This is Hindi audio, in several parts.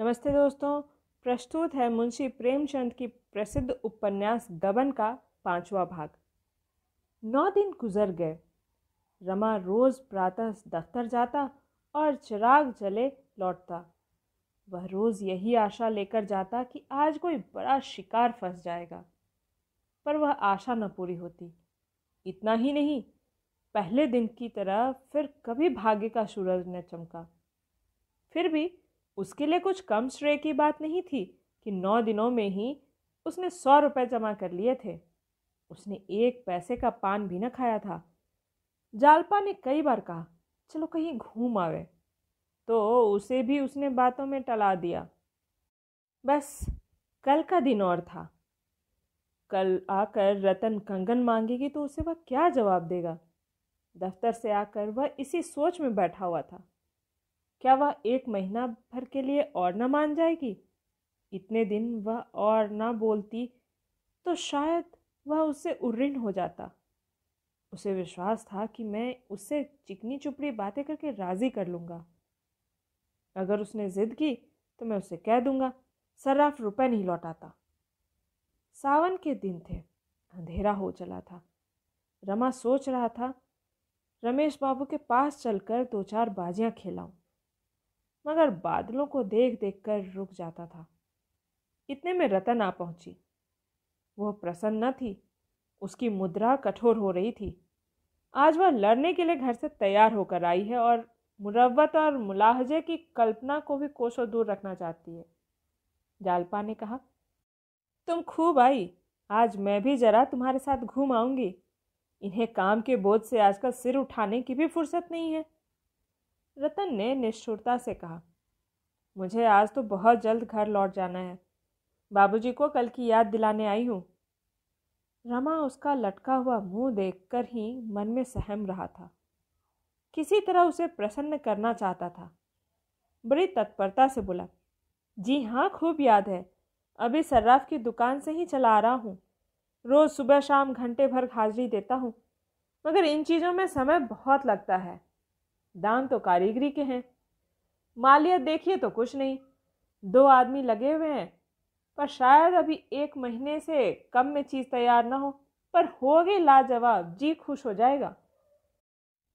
नमस्ते दोस्तों प्रस्तुत है मुंशी प्रेमचंद की प्रसिद्ध उपन्यास दबन का पांचवा भाग नौ दिन गुजर गए रमा रोज प्रातः दफ्तर जाता और चिराग जले लौटता वह रोज यही आशा लेकर जाता कि आज कोई बड़ा शिकार फंस जाएगा पर वह आशा न पूरी होती इतना ही नहीं पहले दिन की तरह फिर कभी भाग्य का सूरज न चमका फिर भी उसके लिए कुछ कम श्रेय की बात नहीं थी कि नौ दिनों में ही उसने सौ रुपये जमा कर लिए थे उसने एक पैसे का पान भी न खाया था जालपा ने कई बार कहा चलो कहीं घूम आवे तो उसे भी उसने बातों में टला दिया बस कल का दिन और था कल आकर रतन कंगन मांगेगी तो उसे वह क्या जवाब देगा दफ्तर से आकर वह इसी सोच में बैठा हुआ था क्या वह एक महीना भर के लिए और न मान जाएगी इतने दिन वह और न बोलती तो शायद वह उससे उऋण हो जाता उसे विश्वास था कि मैं उससे चिकनी चुपड़ी बातें करके राज़ी कर लूँगा अगर उसने ज़िद की तो मैं उसे कह दूँगा सर्राफ रुपए नहीं लौटाता सावन के दिन थे अंधेरा हो चला था रमा सोच रहा था रमेश बाबू के पास चलकर दो चार बाजियां खेलाऊं मगर बादलों को देख देख कर रुक जाता था इतने में रतन आ पहुंची वह प्रसन्न न थी उसकी मुद्रा कठोर हो रही थी आज वह लड़ने के लिए घर से तैयार होकर आई है और मुरवत और मुलाहजे की कल्पना को भी कोसों दूर रखना चाहती है जालपा ने कहा तुम खूब आई आज मैं भी जरा तुम्हारे साथ घूम आऊँगी इन्हें काम के बोझ से आजकल सिर उठाने की भी फुर्सत नहीं है रतन ने निष्ठुरता से कहा मुझे आज तो बहुत जल्द घर लौट जाना है बाबूजी को कल की याद दिलाने आई हूँ रमा उसका लटका हुआ मुंह देखकर ही मन में सहम रहा था किसी तरह उसे प्रसन्न करना चाहता था बड़ी तत्परता से बोला जी हाँ खूब याद है अभी सर्राफ की दुकान से ही चला आ रहा हूँ रोज़ सुबह शाम घंटे भर हाजिरी देता हूँ मगर इन चीज़ों में समय बहुत लगता है दान तो कारीगरी के हैं मालियत देखिए तो कुछ नहीं दो आदमी लगे हुए हैं पर शायद अभी एक महीने से कम में चीज़ तैयार ना हो पर होगी लाजवाब जी खुश हो जाएगा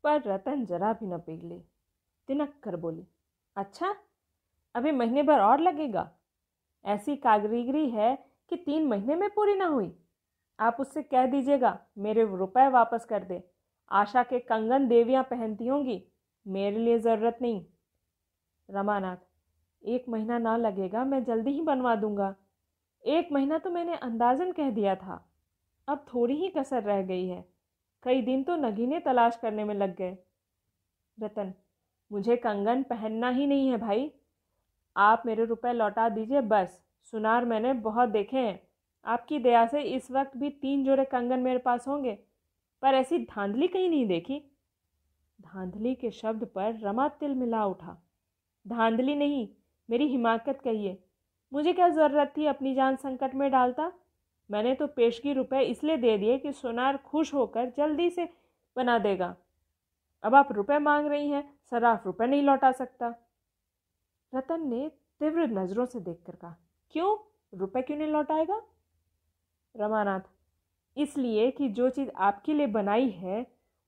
पर रतन जरा भी न पिघली तिनक कर बोली अच्छा अभी महीने भर और लगेगा ऐसी कारीगरी है कि तीन महीने में पूरी ना हुई आप उससे कह दीजिएगा मेरे रुपए वापस कर दे आशा के कंगन देवियां पहनती होंगी मेरे लिए ज़रूरत नहीं रमानाथ एक महीना ना लगेगा मैं जल्दी ही बनवा दूंगा एक महीना तो मैंने अंदाजन कह दिया था अब थोड़ी ही कसर रह गई है कई दिन तो नगीने तलाश करने में लग गए रतन मुझे कंगन पहनना ही नहीं है भाई आप मेरे रुपए लौटा दीजिए बस सुनार मैंने बहुत देखे हैं आपकी दया से इस वक्त भी तीन जोड़े कंगन मेरे पास होंगे पर ऐसी धांधली कहीं नहीं देखी धांधली के शब्द पर रमा तिल मिला उठा धांधली नहीं मेरी हिमाकत कहिए मुझे क्या ज़रूरत थी अपनी जान संकट में डालता मैंने तो पेशगी रुपए इसलिए दे दिए कि सोनार खुश होकर जल्दी से बना देगा अब आप रुपए मांग रही हैं सराफ रुपए नहीं लौटा सकता रतन ने तीव्र नज़रों से देखकर कहा क्यों रुपए क्यों नहीं लौटाएगा रमानाथ इसलिए कि जो चीज़ आपके लिए बनाई है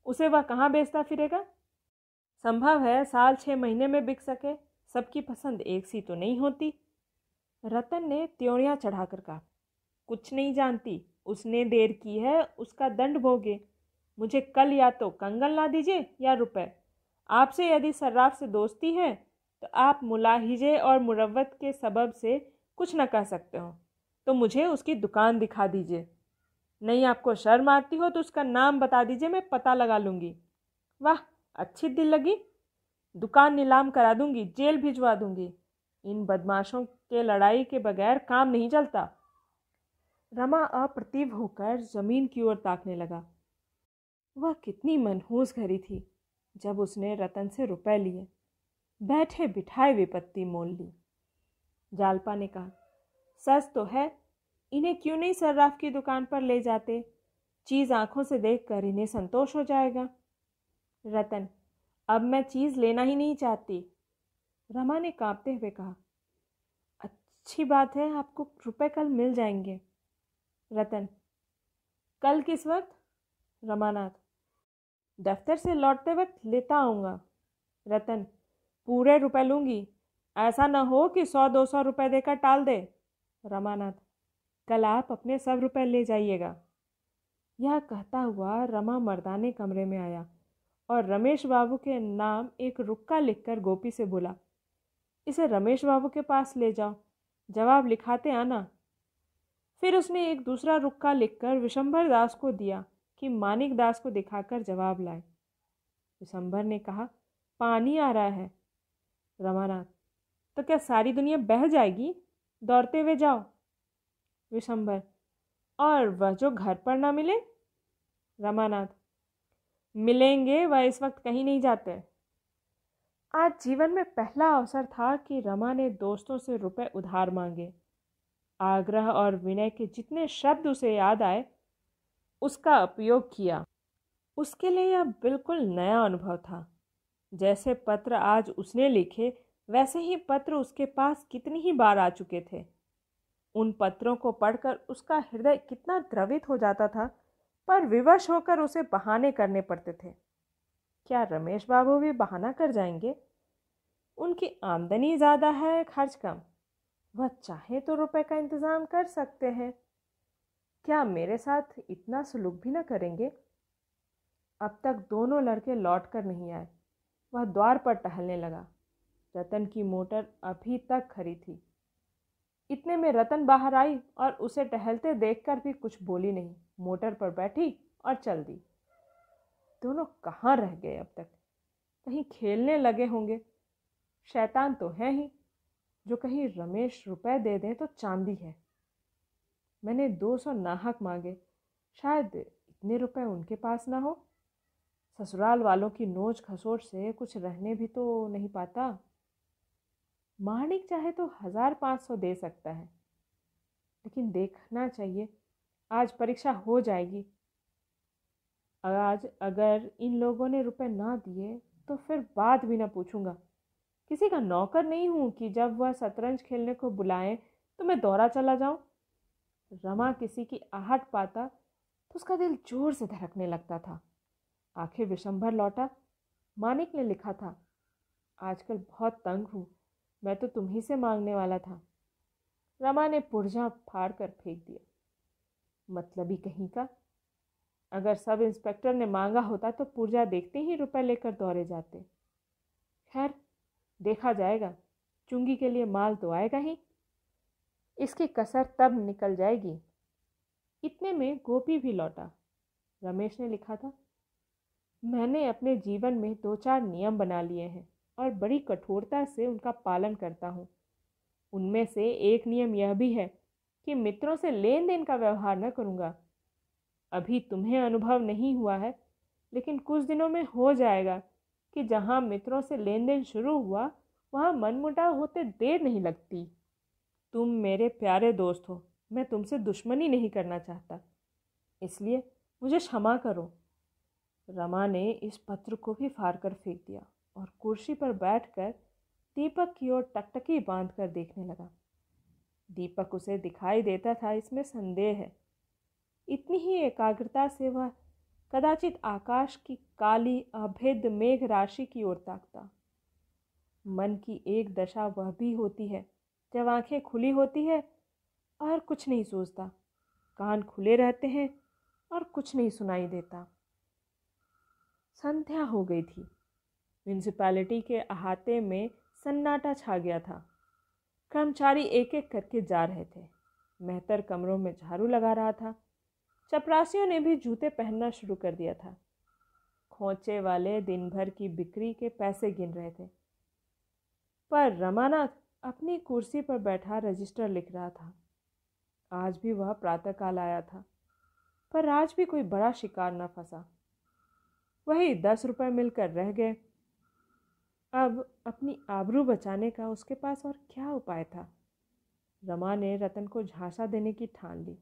उसे वह कहाँ बेचता फिरेगा संभव है साल छः महीने में बिक सके सबकी पसंद एक सी तो नहीं होती रतन ने त्योड़ियाँ चढ़ाकर कहा कुछ नहीं जानती उसने देर की है उसका दंड भोगे मुझे कल या तो कंगन ला दीजिए या रुपए आपसे यदि सर्राफ से दोस्ती है तो आप मुलाहिजे और मुरवत के सबब से कुछ न कह सकते हो तो मुझे उसकी दुकान दिखा दीजिए नहीं आपको शर्म आती हो तो उसका नाम बता दीजिए मैं पता लगा लूँगी वाह अच्छी दिल लगी दुकान नीलाम करा दूंगी जेल भिजवा दूंगी इन बदमाशों के लड़ाई के बगैर काम नहीं चलता रमा अप्रतिव होकर जमीन की ओर ताकने लगा वह कितनी मनहूस घरी थी जब उसने रतन से रुपए लिए बैठे बिठाए विपत्ति मोल ली जालपा ने कहा सच तो है इन्हें क्यों नहीं सर्राफ की दुकान पर ले जाते चीज़ आंखों से देखकर इन्हें संतोष हो जाएगा रतन अब मैं चीज़ लेना ही नहीं चाहती रमा ने कांपते हुए कहा अच्छी बात है आपको रुपए कल मिल जाएंगे रतन कल किस वक्त रमानाथ दफ्तर से लौटते वक्त लेता आऊँगा रतन पूरे रुपए लूँगी ऐसा ना हो कि सौ दो सौ रुपये देकर टाल दे रमानाथ कल आप अपने सब रुपए ले जाइएगा यह कहता हुआ रमा मर्दाने कमरे में आया और रमेश बाबू के नाम एक रुक्का लिखकर गोपी से बोला इसे रमेश बाबू के पास ले जाओ जवाब लिखाते आना फिर उसने एक दूसरा रुक्का लिखकर विशंभर दास को दिया कि मानिक दास को दिखाकर जवाब लाए विशंभर ने कहा पानी आ रहा है रमानाथ तो क्या सारी दुनिया बह जाएगी दौड़ते हुए जाओ विशंबर और वह जो घर पर ना मिले रमानाथ मिलेंगे वह इस वक्त कहीं नहीं जाते आज जीवन में पहला अवसर था कि रमा ने दोस्तों से रुपए उधार मांगे आग्रह और विनय के जितने शब्द उसे याद आए उसका उपयोग किया उसके लिए यह बिल्कुल नया अनुभव था जैसे पत्र आज उसने लिखे वैसे ही पत्र उसके पास कितनी ही बार आ चुके थे उन पत्रों को पढ़कर उसका हृदय कितना द्रवित हो जाता था पर विवश होकर उसे बहाने करने पड़ते थे क्या रमेश बाबू भी बहाना कर जाएंगे उनकी आमदनी ज़्यादा है खर्च कम वह चाहे तो रुपए का इंतज़ाम कर सकते हैं क्या मेरे साथ इतना सलूक भी ना करेंगे अब तक दोनों लड़के लौट कर नहीं आए वह द्वार पर टहलने लगा रतन की मोटर अभी तक खड़ी थी इतने में रतन बाहर आई और उसे टहलते देखकर भी कुछ बोली नहीं मोटर पर बैठी और चल दी दोनों कहाँ रह गए अब तक कहीं खेलने लगे होंगे शैतान तो है ही जो कहीं रमेश रुपए दे दें तो चांदी है मैंने दो सौ नाहक मांगे शायद इतने रुपए उनके पास ना हो ससुराल वालों की नोच खसोट से कुछ रहने भी तो नहीं पाता माणिक चाहे तो हजार पाँच सौ दे सकता है लेकिन देखना चाहिए आज परीक्षा हो जाएगी आज अगर इन लोगों ने रुपए ना दिए तो फिर बात भी ना पूछूंगा किसी का नौकर नहीं हूँ कि जब वह शतरंज खेलने को बुलाएं तो मैं दौरा चला जाऊँ रमा किसी की आहट पाता तो उसका दिल जोर से धड़कने लगता था आखिर विशंभर लौटा मानिक ने लिखा था आजकल बहुत तंग हूँ मैं तो तुम्ही से मांगने वाला था रमा ने पुर्जा फाड़ कर फेंक दिया मतलब ही कहीं का अगर सब इंस्पेक्टर ने मांगा होता तो पुर्जा देखते ही रुपए लेकर दौड़े जाते खैर देखा जाएगा चुंगी के लिए माल तो आएगा ही इसकी कसर तब निकल जाएगी इतने में गोपी भी लौटा रमेश ने लिखा था मैंने अपने जीवन में दो चार नियम बना लिए हैं और बड़ी कठोरता से उनका पालन करता हूँ उनमें से एक नियम यह भी है कि मित्रों से लेन देन का व्यवहार न करूँगा अभी तुम्हें अनुभव नहीं हुआ है लेकिन कुछ दिनों में हो जाएगा कि जहाँ मित्रों से लेन देन शुरू हुआ वहाँ मनमुटाव होते देर नहीं लगती तुम मेरे प्यारे दोस्त हो मैं तुमसे दुश्मनी नहीं करना चाहता इसलिए मुझे क्षमा करो रमा ने इस पत्र को भी फाड़ कर फेंक दिया और कुर्सी पर बैठकर दीपक की ओर टकटकी बांध कर देखने लगा दीपक उसे दिखाई देता था इसमें संदेह है इतनी ही एकाग्रता से वह कदाचित आकाश की काली अभेद मेघ राशि की ओर ताकता मन की एक दशा वह भी होती है जब आंखें खुली होती है और कुछ नहीं सोचता कान खुले रहते हैं और कुछ नहीं सुनाई देता संध्या हो गई थी म्यूनसिपैलिटी के अहाते में सन्नाटा छा गया था कर्मचारी एक एक करके जा रहे थे मेहतर कमरों में झाड़ू लगा रहा था चपरासियों ने भी जूते पहनना शुरू कर दिया था खोचे वाले दिन भर की बिक्री के पैसे गिन रहे थे पर रमानाथ अपनी कुर्सी पर बैठा रजिस्टर लिख रहा था आज भी वह प्रातःकाल आया था पर आज भी कोई बड़ा शिकार न फंसा वही दस रुपये मिलकर रह गए अब अपनी आबरू बचाने का उसके पास और क्या उपाय था रमा ने रतन को झांसा देने की ठान ली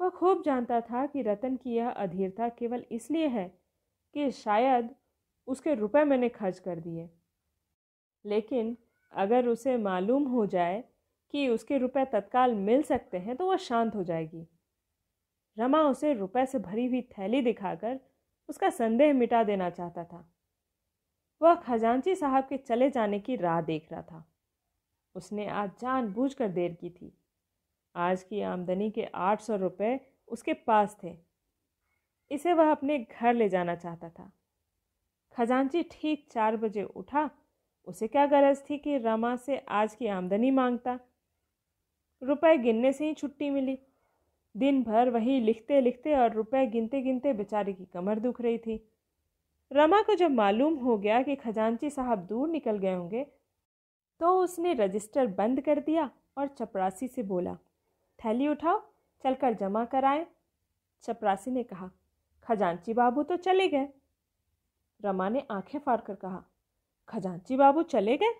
वह खूब जानता था कि रतन की यह अधीरता केवल इसलिए है कि शायद उसके रुपए मैंने खर्च कर दिए लेकिन अगर उसे मालूम हो जाए कि उसके रुपए तत्काल मिल सकते हैं तो वह शांत हो जाएगी रमा उसे रुपए से भरी हुई थैली दिखाकर उसका संदेह मिटा देना चाहता था वह खजांची साहब के चले जाने की राह देख रहा था उसने आज जानबूझकर देर की थी आज की आमदनी के आठ सौ रुपये उसके पास थे इसे वह अपने घर ले जाना चाहता था खजांची ठीक चार बजे उठा उसे क्या गरज थी कि रमा से आज की आमदनी मांगता रुपए गिनने से ही छुट्टी मिली दिन भर वही लिखते लिखते और रुपए गिनते गिनते बेचारे की कमर दुख रही थी रमा को जब मालूम हो गया कि खजांची साहब दूर निकल गए होंगे तो उसने रजिस्टर बंद कर दिया और चपरासी से बोला थैली उठाओ चलकर जमा कराएं चपरासी ने कहा खजांची बाबू तो चले गए रमा ने आंखें फाड़ कर कहा खजांची बाबू चले गए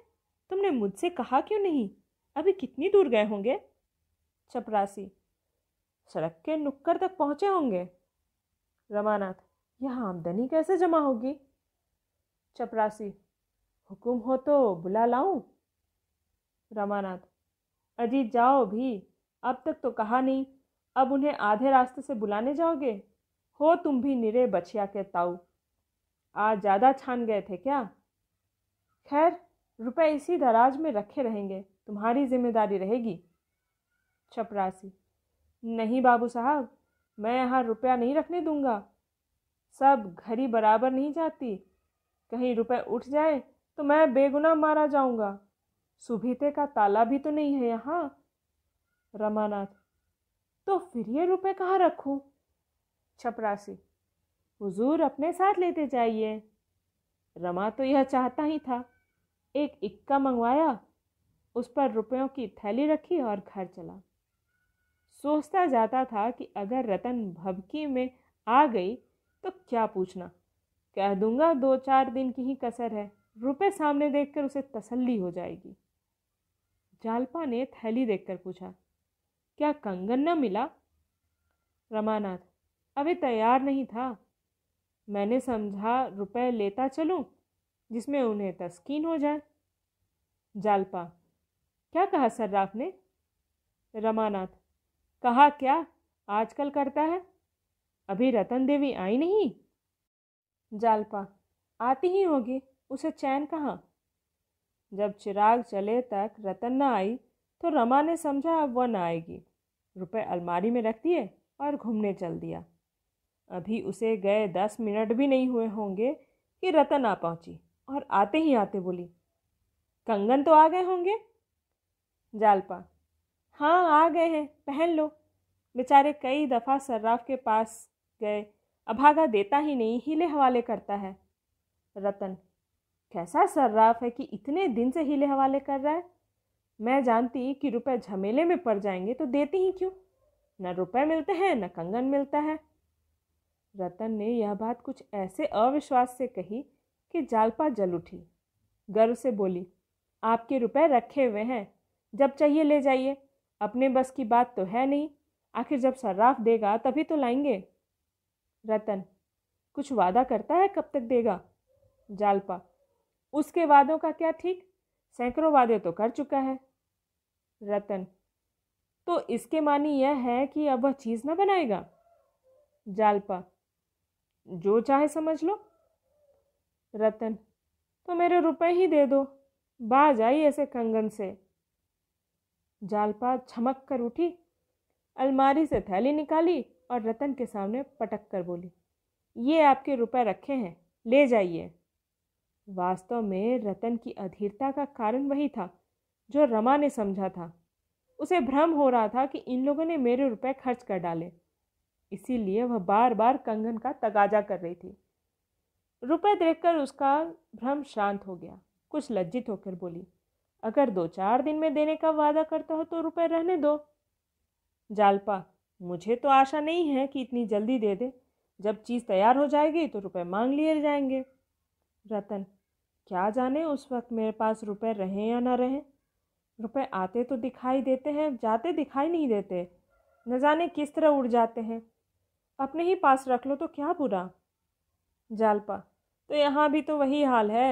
तुमने मुझसे कहा क्यों नहीं अभी कितनी दूर गए होंगे चपरासी सड़क के नुक्कर तक पहुँचे होंगे रमानाथ यह आमदनी कैसे जमा होगी चपरासी हुकुम हो तो बुला लाऊं रमानाथ अजी जाओ भी अब तक तो कहा नहीं अब उन्हें आधे रास्ते से बुलाने जाओगे हो तुम भी निरे बछिया के ताऊ आज ज़्यादा छान गए थे क्या खैर रुपए इसी दराज में रखे रहेंगे तुम्हारी जिम्मेदारी रहेगी छपरासी नहीं बाबू साहब मैं यहाँ रुपया नहीं रखने दूंगा सब घड़ी बराबर नहीं जाती कहीं रुपए उठ जाए तो मैं बेगुनाह मारा जाऊंगा सुभीते का ताला भी तो नहीं है यहाँ रमानाथ तो फिर ये रुपए कहाँ रखूँ छपरासी हुजूर अपने साथ लेते जाइए रमा तो यह चाहता ही था एक इक्का मंगवाया उस पर रुपयों की थैली रखी और घर चला सोचता जाता था कि अगर रतन भबकी में आ गई तो क्या पूछना कह दूंगा दो चार दिन की ही कसर है रुपए सामने देखकर उसे तसल्ली हो जाएगी जालपा ने थैली देखकर पूछा क्या कंगन न मिला रमानाथ अभी तैयार नहीं था मैंने समझा रुपए लेता चलूं जिसमें उन्हें तस्कीन हो जाए जालपा क्या कहा सर्राफ ने रमानाथ कहा क्या आजकल करता है अभी रतन देवी आई नहीं जालपा आती ही होगी उसे चैन कहाँ जब चिराग चले तक रतन न आई तो रमा ने समझा अब वह न आएगी रुपए अलमारी में रख दिए और घूमने चल दिया अभी उसे गए दस मिनट भी नहीं हुए होंगे कि रतन आ पहुंची और आते ही आते बोली कंगन तो आ गए होंगे जालपा हाँ आ गए हैं पहन लो बेचारे कई दफ़ा सर्राफ के पास गए अभागा देता ही नहीं हिले हवाले करता है रतन कैसा सर्राफ है कि इतने दिन से हिले हवाले कर रहा है मैं जानती कि रुपए झमेले में पड़ जाएंगे तो देती ही क्यों न रुपए मिलते हैं न कंगन मिलता है रतन ने यह बात कुछ ऐसे अविश्वास से कही कि जालपा जल उठी गर्व से बोली आपके रुपए रखे हुए हैं जब चाहिए ले जाइए अपने बस की बात तो है नहीं आखिर जब सर्राफ देगा तभी तो लाएंगे रतन कुछ वादा करता है कब तक देगा जालपा उसके वादों का क्या ठीक सैकड़ों वादे तो कर चुका है रतन तो इसके मानी यह है कि अब वह चीज़ ना बनाएगा जालपा जो चाहे समझ लो रतन तो मेरे रुपए ही दे दो बाज आई ऐसे कंगन से जालपा छमक कर उठी अलमारी से थैली निकाली और रतन के सामने पटक कर बोली ये आपके रुपए रखे हैं ले जाइए वास्तव में रतन की अधीरता का कारण वही था जो रमा ने समझा था उसे भ्रम हो रहा था कि इन लोगों ने मेरे रुपए खर्च कर डाले इसीलिए वह बार बार कंगन का तगाजा कर रही थी रुपए देखकर उसका भ्रम शांत हो गया कुछ लज्जित होकर बोली अगर दो चार दिन में देने का वादा करता हो तो रुपए रहने दो जालपा मुझे तो आशा नहीं है कि इतनी जल्दी दे दे जब चीज़ तैयार हो जाएगी तो रुपए मांग लिए जाएंगे रतन क्या जाने उस वक्त मेरे पास रुपए रहें या ना रहें रुपए आते तो दिखाई देते हैं जाते दिखाई नहीं देते न जाने किस तरह उड़ जाते हैं अपने ही पास रख लो तो क्या बुरा जालपा तो यहाँ भी तो वही हाल है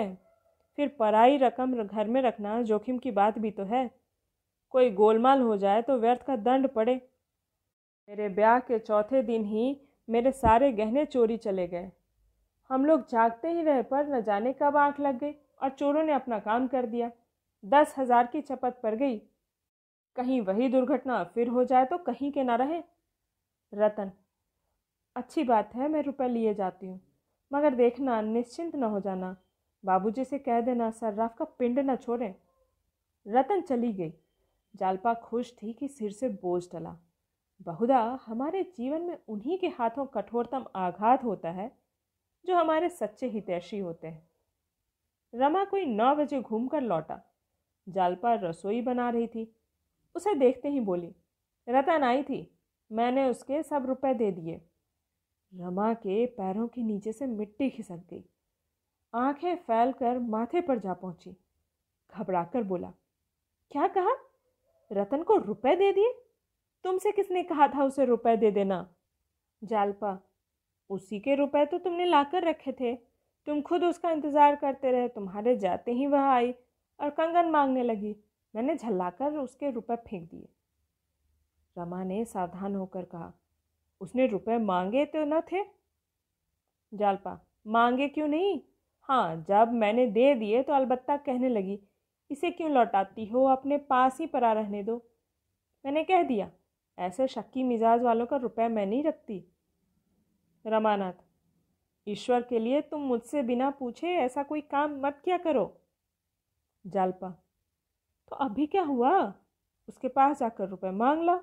फिर पराई रकम घर में रखना जोखिम की बात भी तो है कोई गोलमाल हो जाए तो व्यर्थ का दंड पड़े मेरे ब्याह के चौथे दिन ही मेरे सारे गहने चोरी चले गए हम लोग जागते ही रहे पर न जाने कब आँख लग गई और चोरों ने अपना काम कर दिया दस हजार की चपत पड़ गई कहीं वही दुर्घटना फिर हो जाए तो कहीं के ना रहे रतन अच्छी बात है मैं रुपए लिए जाती हूँ मगर देखना निश्चिंत न हो जाना बाबूजी से कह देना सर्राफ का पिंड न छोड़ें रतन चली गई जालपा खुश थी कि सिर से बोझ टला बहुधा हमारे जीवन में उन्हीं के हाथों कठोरतम आघात होता है जो हमारे सच्चे हितैषी होते हैं रमा कोई नौ बजे घूमकर लौटा जालपा रसोई बना रही थी उसे देखते ही बोली रतन आई थी मैंने उसके सब रुपए दे दिए रमा के पैरों के नीचे से मिट्टी खिसक गई आंखें फैलकर माथे पर जा पहुंची घबराकर बोला क्या कहा रतन को रुपए दे दिए तुमसे किसने कहा था उसे रुपए दे देना जालपा उसी के रुपए तो तुमने लाकर रखे थे तुम खुद उसका इंतज़ार करते रहे तुम्हारे जाते ही वह आई और कंगन मांगने लगी मैंने झल्लाकर उसके रुपए फेंक दिए रमा ने सावधान होकर कहा उसने रुपए मांगे तो न थे जालपा मांगे क्यों नहीं हाँ जब मैंने दे दिए तो अलबत्ता कहने लगी इसे क्यों लौटाती हो अपने पास ही परा रहने दो मैंने कह दिया ऐसे शक्की मिजाज वालों का रुपया मैं नहीं रखती रमानाथ ईश्वर के लिए तुम मुझसे बिना पूछे ऐसा कोई काम मत क्या करो जालपा तो अभी क्या हुआ उसके पास जाकर रुपए मांग ला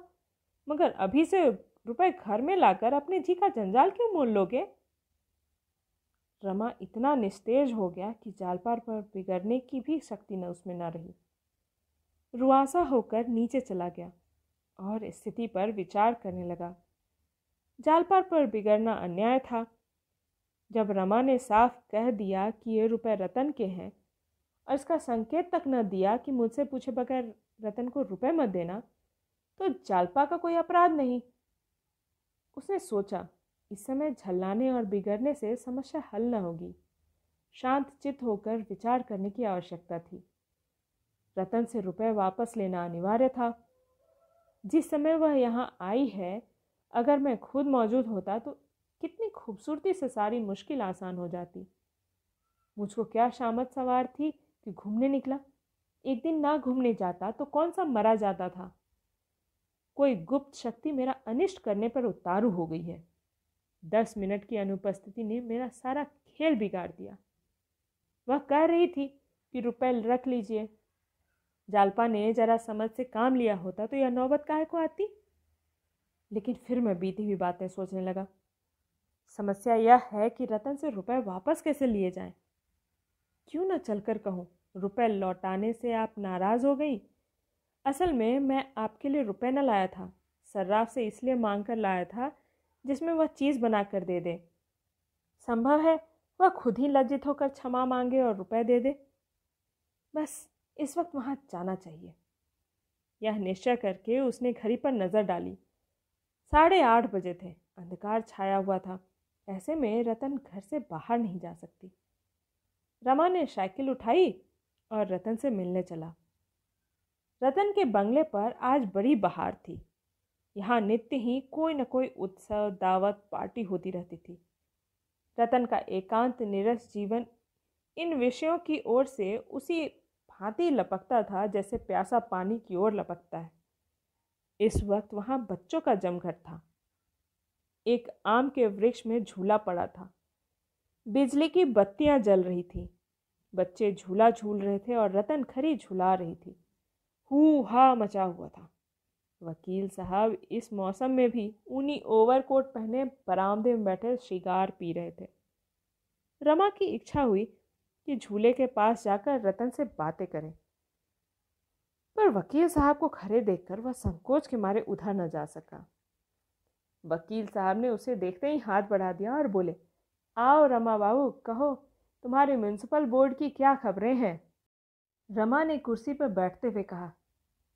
मगर अभी से रुपए घर में लाकर अपने जी का जंजाल क्यों मोल लोगे रमा इतना निस्तेज हो गया कि जालपार पर बिगड़ने की भी शक्ति न उसमें न रही रुआसा होकर नीचे चला गया और स्थिति पर विचार करने लगा जालपार पर बिगड़ना अन्याय था जब रमा ने साफ कह दिया कि ये रुपए रतन के हैं और इसका संकेत तक न दिया कि मुझसे पूछे बगैर रतन को रुपए मत देना तो जालपा का कोई अपराध नहीं उसने सोचा इस समय झल्लाने और बिगड़ने से समस्या हल न होगी शांत चित्त होकर विचार करने की आवश्यकता थी रतन से रुपए वापस लेना अनिवार्य था जिस समय वह यहाँ आई है अगर मैं खुद मौजूद होता तो कितनी खूबसूरती से सारी मुश्किल आसान हो जाती मुझको क्या शामत सवार थी कि घूमने निकला एक दिन ना घूमने जाता तो कौन सा मरा जाता था कोई गुप्त शक्ति मेरा अनिष्ट करने पर उतारू हो गई है दस मिनट की अनुपस्थिति ने मेरा सारा खेल बिगाड़ दिया वह कह रही थी कि रुपए रख लीजिए जालपा ने जरा समझ से काम लिया होता तो यह नौबत काहे को आती लेकिन फिर मैं बीती हुई बातें सोचने लगा समस्या यह है कि रतन से रुपए वापस कैसे लिए जाएं? क्यों ना चलकर कहूँ रुपए लौटाने से आप नाराज़ हो गई असल में मैं आपके लिए रुपए न लाया था सर्राफ से इसलिए मांग कर लाया था जिसमें वह चीज़ बना कर दे दे संभव है वह खुद ही लज्जित होकर क्षमा मांगे और रुपए दे दे बस इस वक्त वहाँ जाना चाहिए यह निश्चय करके उसने घड़ी पर नज़र डाली साढ़े आठ बजे थे अंधकार छाया हुआ था ऐसे में रतन घर से बाहर नहीं जा सकती रमा ने साइकिल उठाई और रतन से मिलने चला रतन के बंगले पर आज बड़ी बहार थी यहाँ नित्य ही कोई न कोई उत्सव दावत पार्टी होती रहती थी रतन का एकांत निरस जीवन इन विषयों की ओर से उसी भांति लपकता था जैसे प्यासा पानी की ओर लपकता है इस वक्त वहाँ बच्चों का जमघट था एक आम के वृक्ष में झूला पड़ा था बिजली की बत्तियाँ जल रही थी बच्चे झूला झूल रहे थे और रतन खरी झूला रही थी हु हा मचा हुआ था वकील साहब इस मौसम में भी ऊनी ओवरकोट पहने बरामदे में बैठे शिगार पी रहे थे रमा की इच्छा हुई कि झूले के पास जाकर रतन से बातें करें पर वकील साहब को खड़े देखकर वह संकोच के मारे उधर न जा सका वकील साहब ने उसे देखते ही हाथ बढ़ा दिया और बोले आओ रमा बाबू कहो तुम्हारे म्यूनसिपल बोर्ड की क्या खबरें हैं रमा ने कुर्सी पर बैठते हुए कहा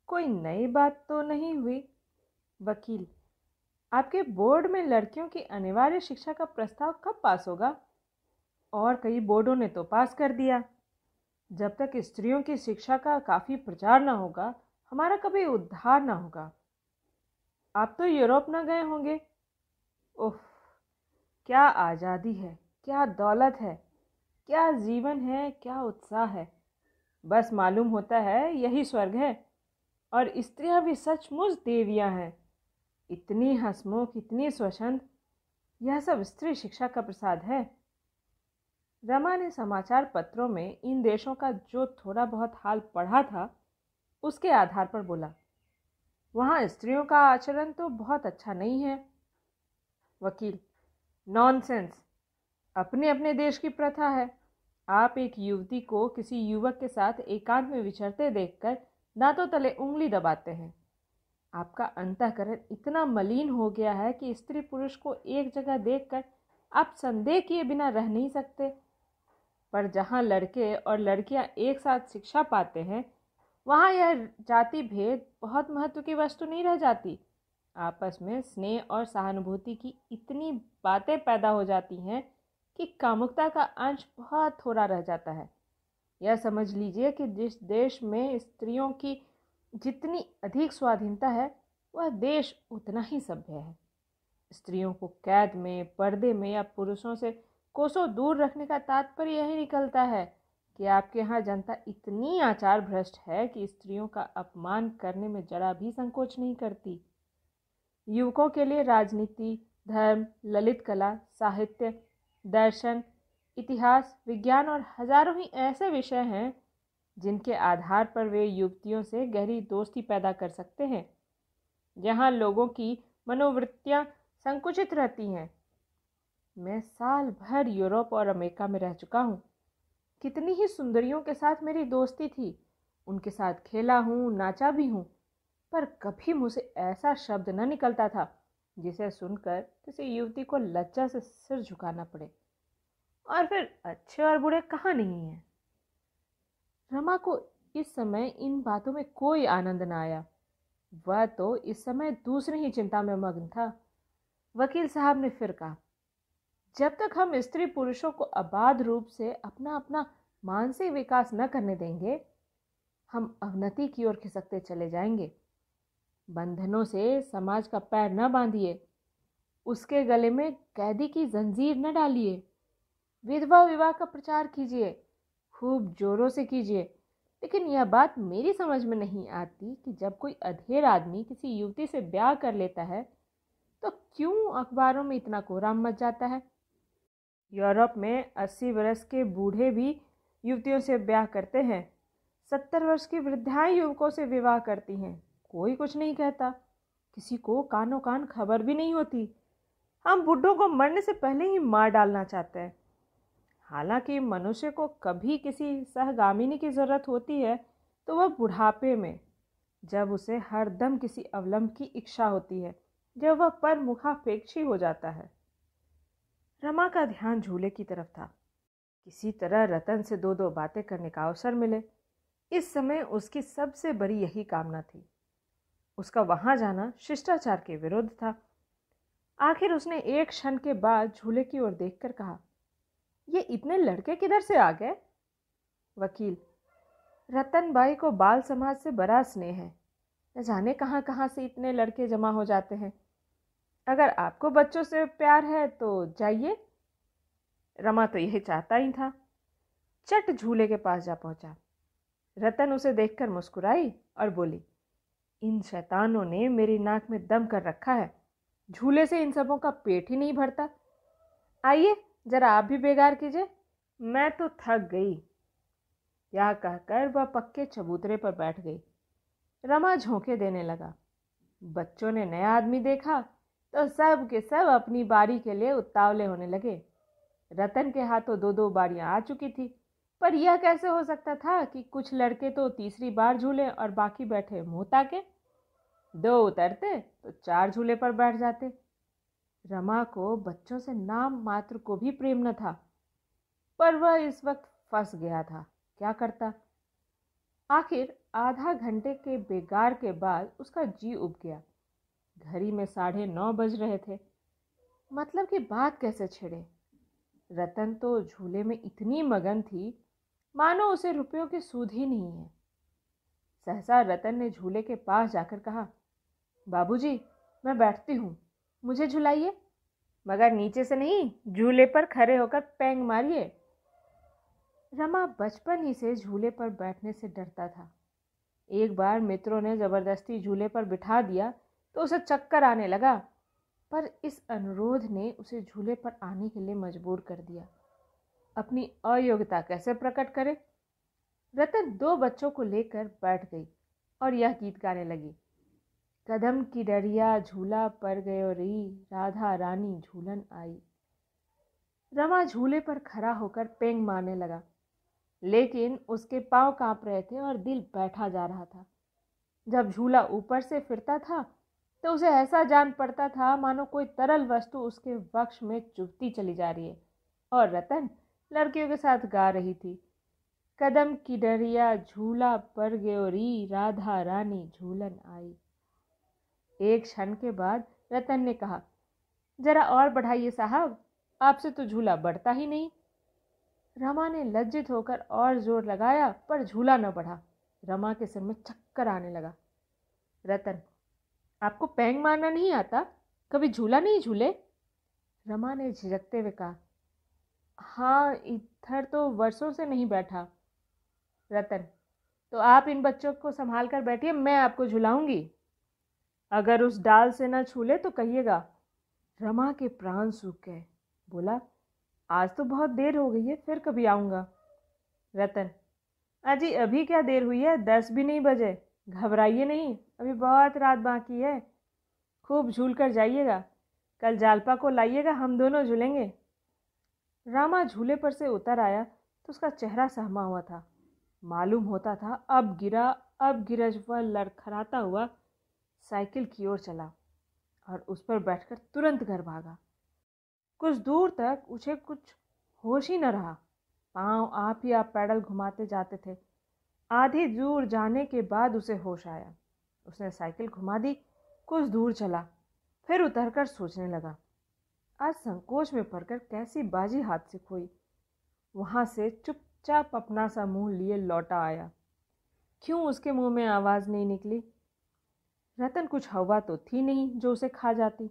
कोई नई बात तो नहीं हुई वकील आपके बोर्ड में लड़कियों की अनिवार्य शिक्षा का प्रस्ताव कब पास होगा और कई बोर्डों ने तो पास कर दिया जब तक स्त्रियों की शिक्षा का काफ़ी प्रचार ना होगा हमारा कभी उद्धार ना होगा आप तो यूरोप ना गए होंगे ओह क्या आज़ादी है क्या दौलत है क्या जीवन है क्या उत्साह है बस मालूम होता है यही स्वर्ग है और स्त्रियां भी सचमुच देवियां हैं इतनी हसमुख इतनी स्वच्छंद यह सब स्त्री शिक्षा का प्रसाद है रमा ने समाचार पत्रों में इन देशों का जो थोड़ा बहुत हाल पढ़ा था उसके आधार पर बोला वहाँ स्त्रियों का आचरण तो बहुत अच्छा नहीं है वकील नॉनसेंस अपने अपने देश की प्रथा है आप एक युवती को किसी युवक के साथ एकांत में विचरते देखकर दांतों तले उंगली दबाते हैं आपका अंतकरण इतना मलिन हो गया है कि स्त्री पुरुष को एक जगह देखकर आप संदेह किए बिना रह नहीं सकते पर जहाँ लड़के और लड़कियाँ एक साथ शिक्षा पाते हैं वहाँ यह जाति भेद बहुत महत्व की वस्तु नहीं रह जाती आपस में स्नेह और सहानुभूति की इतनी बातें पैदा हो जाती हैं कि कामुकता का अंश बहुत थोड़ा रह जाता है यह समझ लीजिए कि जिस देश में स्त्रियों की जितनी अधिक स्वाधीनता है वह देश उतना ही सभ्य है स्त्रियों को कैद में पर्दे में या पुरुषों से कोसों दूर रखने का तात्पर्य यही निकलता है कि आपके यहाँ जनता इतनी आचार भ्रष्ट है कि स्त्रियों का अपमान करने में जरा भी संकोच नहीं करती युवकों के लिए राजनीति धर्म ललित कला साहित्य दर्शन इतिहास विज्ञान और हजारों ही ऐसे विषय हैं जिनके आधार पर वे युवतियों से गहरी दोस्ती पैदा कर सकते हैं जहाँ लोगों की मनोवृत्तियाँ संकुचित रहती हैं मैं साल भर यूरोप और अमेरिका में रह चुका हूँ कितनी ही सुंदरियों के साथ मेरी दोस्ती थी उनके साथ खेला हूँ नाचा भी हूँ पर कभी मुझसे ऐसा शब्द न निकलता था जिसे सुनकर किसी युवती को लज्जा से सिर झुकाना पड़े और फिर अच्छे और बुरे कहाँ नहीं हैं रमा को इस समय इन बातों में कोई आनंद ना आया वह तो इस समय दूसरी ही चिंता में मग्न था वकील साहब ने फिर कहा जब तक हम स्त्री पुरुषों को अबाध रूप से अपना अपना मानसिक विकास न करने देंगे हम अवनति की ओर खिसकते चले जाएंगे बंधनों से समाज का पैर न बांधिए उसके गले में कैदी की जंजीर न डालिए विधवा विवाह का प्रचार कीजिए खूब जोरों से कीजिए लेकिन यह बात मेरी समझ में नहीं आती कि जब कोई अधेर आदमी किसी युवती से ब्याह कर लेता है तो क्यों अखबारों में इतना कोहराम मच जाता है यूरोप में अस्सी वर्ष के बूढ़े भी युवतियों से ब्याह करते हैं सत्तर वर्ष की वृद्धाएं युवकों से विवाह करती हैं कोई कुछ नहीं कहता किसी को कानों कान खबर भी नहीं होती हम बुढ़ों को मरने से पहले ही मार डालना चाहते हैं हालांकि मनुष्य को कभी किसी सहगामिनी की ज़रूरत होती है तो वह बुढ़ापे में जब उसे हरदम किसी अवलंब की इच्छा होती है जब वह पर मुखापेक्षी हो जाता है रमा का ध्यान झूले की तरफ था किसी तरह रतन से दो दो बातें करने का अवसर मिले इस समय उसकी सबसे बड़ी यही कामना थी उसका वहाँ जाना शिष्टाचार के विरुद्ध था आखिर उसने एक क्षण के बाद झूले की ओर देखकर कहा ये इतने लड़के किधर से आ गए वकील रतन भाई को बाल समाज से बड़ा स्नेह है न जाने कहाँ कहाँ से इतने लड़के जमा हो जाते हैं अगर आपको बच्चों से प्यार है तो जाइए रमा तो यही चाहता ही था चट झूले के पास जा पहुंचा रतन उसे देखकर मुस्कुराई और बोली इन शैतानों ने मेरी नाक में दम कर रखा है झूले से इन सबों का पेट ही नहीं भरता आइए जरा आप भी बेगार कीजिए मैं तो थक गई यह कहकर वह पक्के चबूतरे पर बैठ गई रमा झोंके देने लगा बच्चों ने नया आदमी देखा तो सब के सब अपनी बारी के लिए उतावले होने लगे रतन के हाथों दो दो बारियां आ चुकी थी पर यह कैसे हो सकता था कि कुछ लड़के तो तीसरी बार झूले और बाकी बैठे मोहता के दो उतरते तो चार झूले पर बैठ जाते रमा को बच्चों से नाम मात्र को भी प्रेम न था पर वह इस वक्त फंस गया था क्या करता आखिर आधा घंटे के बेगार के बाद उसका जी उब गया घड़ी में साढ़े नौ बज रहे थे मतलब कि बात कैसे छेड़े रतन तो झूले में इतनी मगन थी मानो उसे रुपयों की सूद ही नहीं है सहसा रतन ने झूले के पास जाकर कहा बाबूजी मैं बैठती हूँ मुझे झुलाइए मगर नीचे से नहीं झूले पर खड़े होकर पैंग मारिए रमा बचपन ही से झूले पर बैठने से डरता था एक बार मित्रों ने ज़बरदस्ती झूले पर बिठा दिया तो उसे चक्कर आने लगा पर इस अनुरोध ने उसे झूले पर आने के लिए मजबूर कर दिया अपनी अयोग्यता कैसे प्रकट करे रतन दो बच्चों को लेकर बैठ गई और यह गीत गाने लगी कदम की डरिया झूला पर गयो री राधा रानी झूलन आई रमा झूले पर खड़ा होकर पेंग मारने लगा लेकिन उसके पांव कांप रहे थे और दिल बैठा जा रहा था जब झूला ऊपर से फिरता था तो उसे ऐसा जान पड़ता था मानो कोई तरल वस्तु उसके वक्ष में चुभती चली जा रही है और रतन लड़कियों के साथ गा रही थी कदम की डरिया झूला पर गयो री राधा रानी झूलन आई एक क्षण के बाद रतन ने कहा जरा और बढ़ाइए साहब आपसे तो झूला बढ़ता ही नहीं रमा ने लज्जित होकर और जोर लगाया पर झूला न बढ़ा रमा के सिर में चक्कर आने लगा रतन आपको पैंग मारना नहीं आता कभी झूला नहीं झूले रमा ने झिझकते हुए कहा हाँ इधर तो वर्षों से नहीं बैठा रतन तो आप इन बच्चों को संभाल कर बैठिए मैं आपको झुलाऊंगी अगर उस डाल से ना छूले तो कहिएगा रमा के प्राण सूख गए बोला आज तो बहुत देर हो गई है फिर कभी आऊँगा रतन अजी अभी क्या देर हुई है दस भी नहीं बजे घबराइए नहीं अभी बहुत रात बाकी है खूब झूल कर जाइएगा कल जालपा को लाइएगा हम दोनों झूलेंगे रामा झूले पर से उतर आया तो उसका चेहरा सहमा हुआ था मालूम होता था अब गिरा अब गिरज वह लड़खड़ाता हुआ साइकिल की ओर चला और उस पर बैठकर तुरंत घर भागा कुछ दूर तक उसे कुछ होश ही न रहा पांव आप ही आप पैडल घुमाते जाते थे आधी दूर जाने के बाद उसे होश आया उसने साइकिल घुमा दी कुछ दूर चला फिर उतरकर सोचने लगा आज संकोच में पड़कर कैसी बाजी हाथ से खोई वहाँ से चुपचाप अपना सा मुंह लिए लौटा आया क्यों उसके मुंह में आवाज़ नहीं निकली रतन कुछ हवा तो थी नहीं जो उसे खा जाती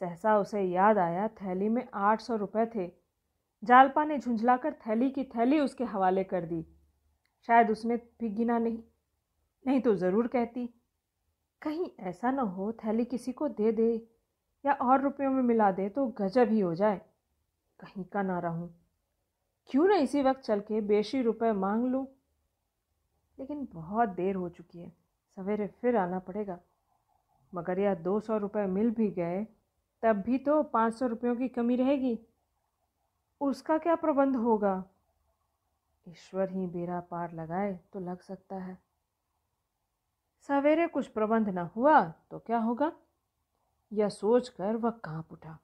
सहसा उसे याद आया थैली में आठ सौ रुपये थे जालपा ने झुंझलाकर थैली की थैली उसके हवाले कर दी शायद उसने भी गिना नहीं नहीं तो ज़रूर कहती कहीं ऐसा न हो थैली किसी को दे दे या और रुपयों में मिला दे तो गजब ही हो जाए कहीं का ना रहूं क्यों ना इसी वक्त चल के बेशी रुपए मांग लूं लेकिन बहुत देर हो चुकी है सवेरे फिर आना पड़ेगा मगर यह दो सौ रुपये मिल भी गए तब भी तो पाँच सौ रुपयों की कमी रहेगी उसका क्या प्रबंध होगा ईश्वर ही बेरा पार लगाए तो लग सकता है सवेरे कुछ प्रबंध न हुआ तो क्या होगा यह सोचकर वह कांप उठा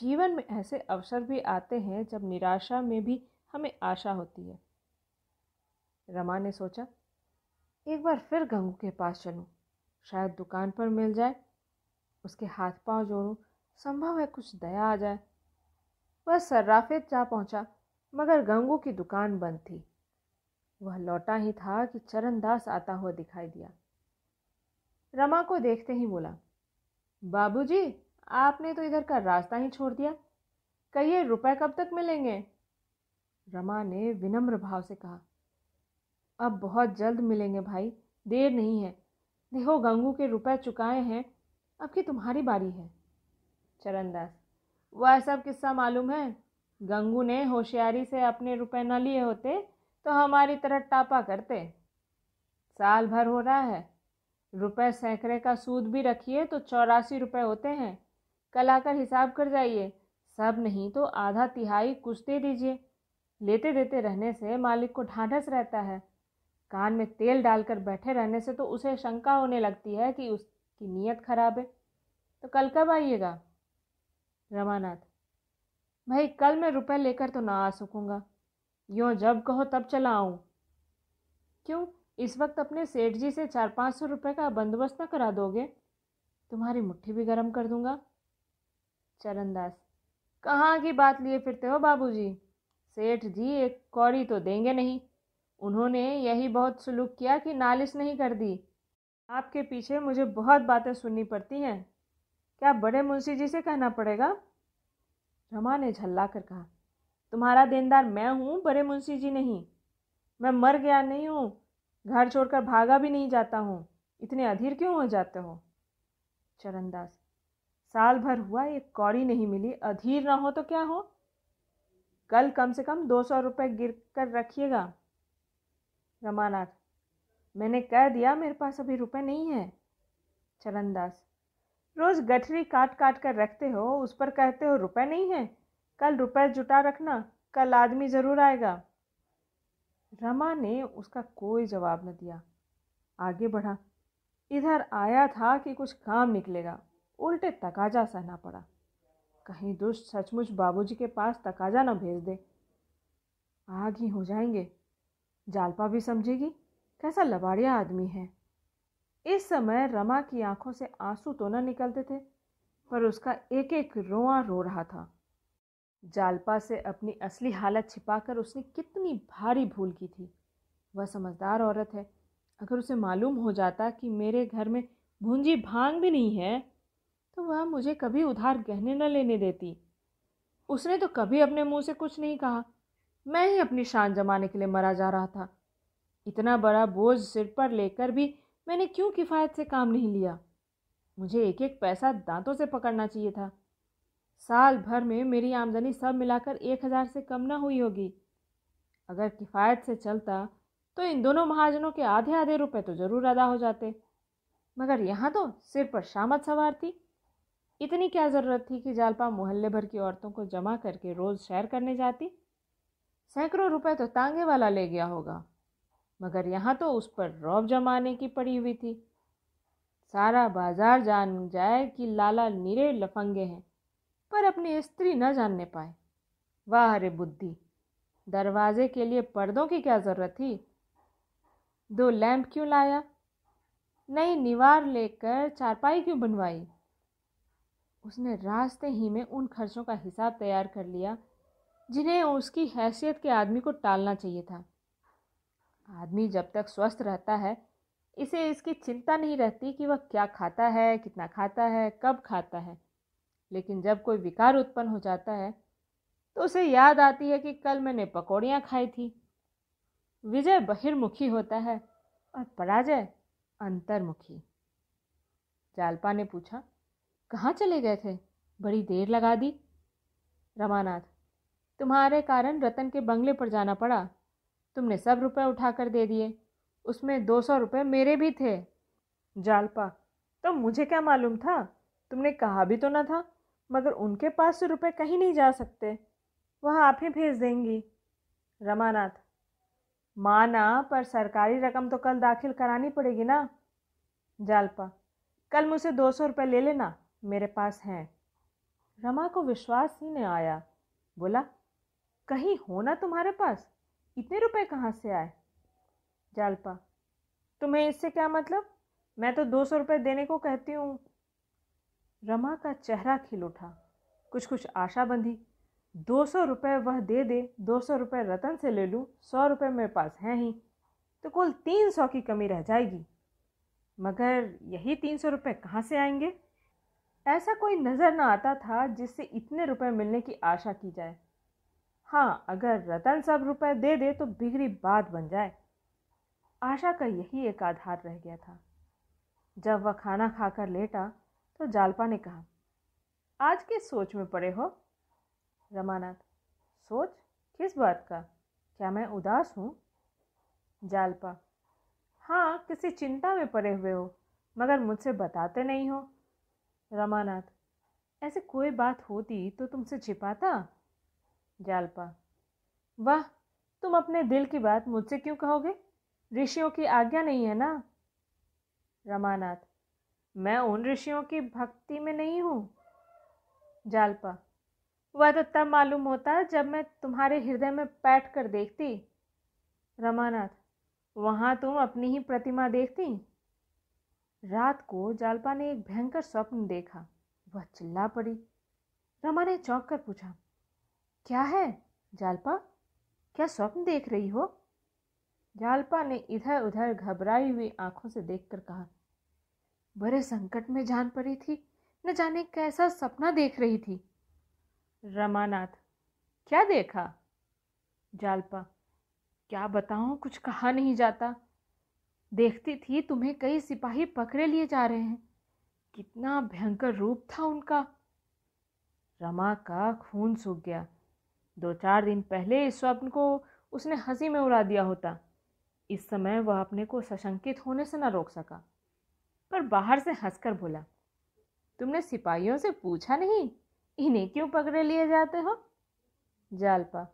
जीवन में ऐसे अवसर भी आते हैं जब निराशा में भी हमें आशा होती है रमा ने सोचा एक बार फिर गंगू के पास चलूँ शायद दुकान पर मिल जाए उसके हाथ पांव जोड़ूँ संभव है कुछ दया आ जाए वह सर्राफे जा पहुंचा, मगर गंगू की दुकान बंद थी वह लौटा ही था कि चरणदास आता हुआ दिखाई दिया रमा को देखते ही बोला बाबूजी आपने तो इधर का रास्ता ही छोड़ दिया कहिए रुपए कब तक मिलेंगे रमा ने विनम्र भाव से कहा अब बहुत जल्द मिलेंगे भाई देर नहीं है देखो गंगू के रुपए चुकाए हैं अब की तुम्हारी बारी है चरणदास वह सब किस्सा मालूम है गंगू ने होशियारी से अपने रुपए न लिए होते तो हमारी तरह टापा करते साल भर हो रहा है रुपए सैकड़े का सूद भी रखिए तो चौरासी रुपए होते हैं कल आकर हिसाब कर जाइए सब नहीं तो आधा तिहाई कुछ दे दीजिए लेते देते रहने से मालिक को ढांढस रहता है कान में तेल डालकर बैठे रहने से तो उसे शंका होने लगती है कि उसकी नीयत खराब है तो कल कब आइएगा रमानाथ भाई कल मैं रुपए लेकर तो ना आ सकूँगा यूँ जब कहो तब चला आऊँ क्यों इस वक्त अपने सेठ जी से चार पाँच सौ रुपये का बंदोबस्त न करा दोगे तुम्हारी मुट्ठी भी गर्म कर दूंगा चरणदास कहाँ की बात लिए फिरते हो बाबूजी सेठ जी एक कौड़ी तो देंगे नहीं उन्होंने यही बहुत सुलूक किया कि नालिश नहीं कर दी आपके पीछे मुझे बहुत बातें सुननी पड़ती हैं क्या बड़े मुंशी जी से कहना पड़ेगा रमा ने झल्ला कर कहा तुम्हारा देनदार मैं हूँ बड़े मुंशी जी नहीं मैं मर गया नहीं हूँ घर छोड़कर भागा भी नहीं जाता हूँ इतने अधीर क्यों हो जाते हो चरणदास साल भर हुआ एक कौड़ी नहीं मिली अधीर ना हो तो क्या हो कल कम से कम दो सौ रुपये गिर कर रखिएगा रमानाथ मैंने कह दिया मेरे पास अभी रुपए नहीं है चरणदास रोज गठरी काट काट कर रखते हो उस पर कहते हो रुपए नहीं है कल रुपए जुटा रखना कल आदमी ज़रूर आएगा रमा ने उसका कोई जवाब न दिया आगे बढ़ा इधर आया था कि कुछ काम निकलेगा उल्टे तकाजा सहना पड़ा कहीं दुष्ट सचमुच बाबूजी के पास तकाजा न भेज दे आग ही हो जाएंगे जालपा भी समझेगी कैसा लबाड़िया आदमी है इस समय रमा की आंखों से आंसू तो न निकलते थे पर उसका एक एक रोआ रो रहा था जालपा से अपनी असली हालत छिपाकर उसने कितनी भारी भूल की थी वह समझदार औरत है अगर उसे मालूम हो जाता कि मेरे घर में भूंजी भांग भी नहीं है तो वह मुझे कभी उधार गहने न लेने देती उसने तो कभी अपने मुंह से कुछ नहीं कहा मैं ही अपनी शान जमाने के लिए मरा जा रहा था इतना बड़ा बोझ सिर पर लेकर भी मैंने क्यों किफ़ायत से काम नहीं लिया मुझे एक एक पैसा दांतों से पकड़ना चाहिए था साल भर में मेरी आमदनी सब मिलाकर एक हज़ार से कम ना हुई होगी अगर किफ़ायत से चलता तो इन दोनों महाजनों के आधे आधे रुपए तो ज़रूर अदा हो जाते मगर यहाँ तो सिर पर शामत सवार थी इतनी क्या ज़रूरत थी कि जालपा मोहल्ले भर की औरतों को जमा करके रोज़ सैर करने जाती सैकड़ों रुपए तो तांगे वाला ले गया होगा मगर यहाँ तो उस पर रौब जमाने की पड़ी हुई थी सारा बाजार जान जाए कि लाला निरे लफंगे हैं पर अपनी स्त्री न जानने पाए वाह अरे बुद्धि दरवाजे के लिए पर्दों की क्या ज़रूरत थी दो लैंप क्यों लाया नई निवार लेकर चारपाई क्यों बनवाई उसने रास्ते ही में उन खर्चों का हिसाब तैयार कर लिया जिन्हें उसकी हैसियत के आदमी को टालना चाहिए था आदमी जब तक स्वस्थ रहता है इसे इसकी चिंता नहीं रहती कि वह क्या खाता है कितना खाता है कब खाता है लेकिन जब कोई विकार उत्पन्न हो जाता है तो उसे याद आती है कि कल मैंने पकौड़ियाँ खाई थी विजय बहिर्मुखी होता है और पराजय अंतर्मुखी जालपा ने पूछा कहाँ चले गए थे बड़ी देर लगा दी रमानाथ तुम्हारे कारण रतन के बंगले पर जाना पड़ा तुमने सब रुपए उठाकर दे दिए उसमें दो सौ रुपये मेरे भी थे जालपा तो मुझे क्या मालूम था तुमने कहा भी तो ना था मगर उनके पास से रुपये कहीं नहीं जा सकते वह आप ही भेज देंगी रमानाथ माना पर सरकारी रकम तो कल दाखिल करानी पड़ेगी ना जालपा कल मुझसे दो सौ रुपये ले लेना मेरे पास हैं रमा को विश्वास ही नहीं आया बोला कहीं हो ना तुम्हारे पास इतने रुपए कहाँ से आए जालपा तुम्हें इससे क्या मतलब मैं तो दो सौ रुपये देने को कहती हूँ रमा का चेहरा खिल उठा कुछ कुछ आशा बंधी दो सौ रुपये वह दे दे दो सौ रुपये रतन से ले लूँ सौ रुपये मेरे पास हैं ही तो कुल तीन सौ की कमी रह जाएगी मगर यही तीन सौ रुपये कहाँ से आएंगे ऐसा कोई नज़र ना आता था जिससे इतने रुपए मिलने की आशा की जाए हाँ अगर रतन साहब रुपए दे दे तो बिगड़ी बात बन जाए आशा का यही एक आधार रह गया था जब वह खाना खाकर लेटा तो जालपा ने कहा आज किस सोच में पड़े हो रमानाथ सोच किस बात का क्या मैं उदास हूँ जालपा हाँ किसी चिंता में पड़े हुए हो मगर मुझसे बताते नहीं हो रमानाथ ऐसी कोई बात होती तो तुमसे छिपाता जालपा वाह तुम अपने दिल की बात मुझसे क्यों कहोगे ऋषियों की आज्ञा नहीं है ना रमानाथ मैं उन ऋषियों की भक्ति में नहीं हूँ जालपा वह तो तब मालूम होता जब मैं तुम्हारे हृदय में बैठ कर देखती रमानाथ वहाँ तुम अपनी ही प्रतिमा देखती रात को जालपा ने एक भयंकर स्वप्न देखा वह चिल्ला पड़ी रमा ने चौंक कर पूछा क्या है जालपा क्या स्वप्न देख रही हो जालपा ने इधर उधर घबराई हुई आंखों से देखकर कहा बड़े संकट में जान पड़ी थी न जाने कैसा सपना देख रही थी रमानाथ क्या देखा जालपा क्या बताऊं कुछ कहा नहीं जाता देखती थी तुम्हें कई सिपाही पकड़े लिए जा रहे हैं कितना भयंकर रूप था उनका रमा का खून सूख गया दो चार दिन पहले इस स्वप्न को उसने हंसी में उड़ा दिया होता इस समय वह अपने को सशंकित होने से न रोक सका पर बाहर से हंसकर बोला तुमने सिपाहियों से पूछा नहीं इन्हें क्यों पकड़े लिए जाते हो जालपा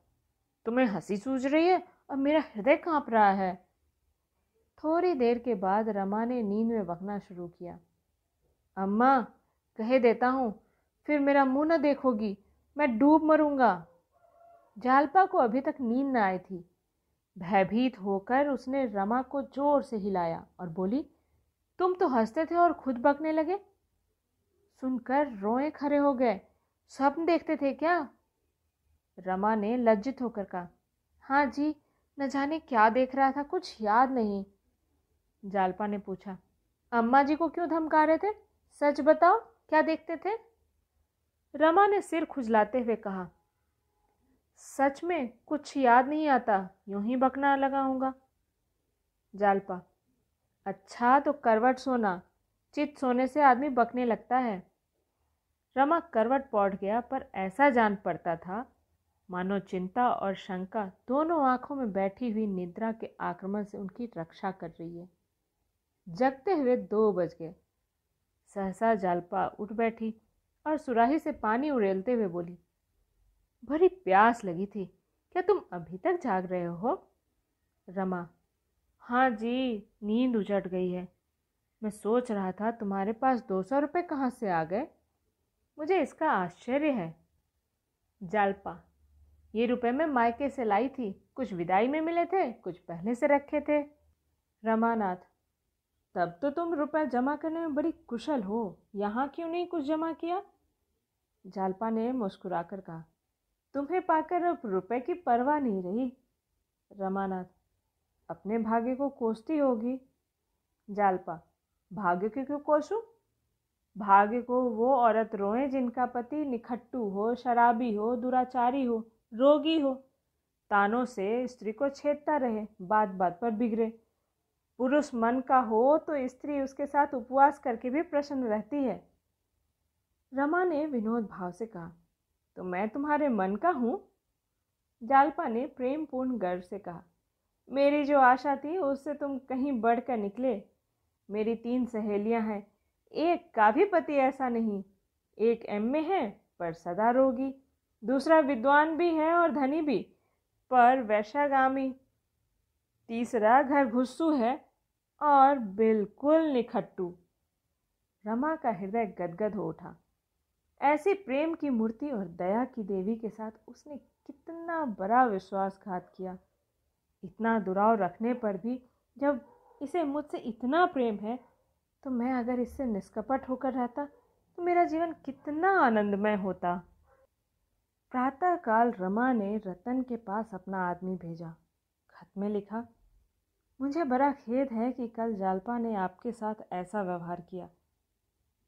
तुम्हें हंसी सूझ रही है और मेरा हृदय कांप रहा है थोड़ी देर के बाद रमा ने नींद में बकना शुरू किया अम्मा कह देता हूँ फिर मेरा मुंह न देखोगी मैं डूब मरूंगा जालपा को अभी तक नींद न आई थी भयभीत होकर उसने रमा को जोर से हिलाया और बोली तुम तो हंसते थे और खुद बकने लगे सुनकर रोए खड़े हो गए स्वप्न देखते थे क्या रमा ने लज्जित होकर कहा हाँ जी न जाने क्या देख रहा था कुछ याद नहीं जालपा ने पूछा अम्मा जी को क्यों धमका रहे थे सच बताओ क्या देखते थे रमा ने सिर खुजलाते हुए कहा सच में कुछ याद नहीं आता यूं ही बकना लगा होगा जालपा अच्छा तो करवट सोना चित सोने से आदमी बकने लगता है रमा करवट पौट गया पर ऐसा जान पड़ता था मानो चिंता और शंका दोनों आंखों में बैठी हुई निद्रा के आक्रमण से उनकी रक्षा कर रही है जगते हुए दो बज गए सहसा जालपा उठ बैठी और सुराही से पानी उड़ेलते हुए बोली भरी प्यास लगी थी क्या तुम अभी तक जाग रहे हो रमा हाँ जी नींद उजट गई है मैं सोच रहा था तुम्हारे पास दो सौ रुपये कहाँ से आ गए मुझे इसका आश्चर्य है जालपा ये रुपए मैं मायके से लाई थी कुछ विदाई में मिले थे कुछ पहले से रखे थे रमानाथ तब तो तुम रुपए जमा करने में बड़ी कुशल हो यहाँ क्यों नहीं कुछ जमा किया जालपा ने मुस्कुराकर कहा तुम्हें पाकर अब रुपए की परवाह नहीं रही रमानाथ अपने भाग्य को कोसती होगी जालपा भाग्य को क्यों कोसू भाग्य को वो औरत रोए जिनका पति निखट्टू हो शराबी हो दुराचारी हो रोगी हो तानों से स्त्री को छेदता रहे बात बात पर बिगड़े पुरुष मन का हो तो स्त्री उसके साथ उपवास करके भी प्रसन्न रहती है रमा ने विनोद भाव से कहा तो मैं तुम्हारे मन का हूँ जालपा ने प्रेमपूर्ण गर्व से कहा मेरी जो आशा थी उससे तुम कहीं बढ़कर निकले मेरी तीन सहेलियां हैं एक का भी पति ऐसा नहीं एक एम में है पर सदा रोगी दूसरा विद्वान भी है और धनी भी पर वैशागामी तीसरा घर घुस्सू है और बिल्कुल निखट्टू रमा का हृदय गदगद हो उठा ऐसे प्रेम की मूर्ति और दया की देवी के साथ उसने कितना बड़ा विश्वासघात किया इतना दुराव रखने पर भी जब इसे मुझसे इतना प्रेम है तो मैं अगर इससे निष्कपट होकर रहता तो मेरा जीवन कितना आनंदमय होता प्रातःकाल रमा ने रतन के पास अपना आदमी भेजा खत में लिखा मुझे बड़ा खेद है कि कल जालपा ने आपके साथ ऐसा व्यवहार किया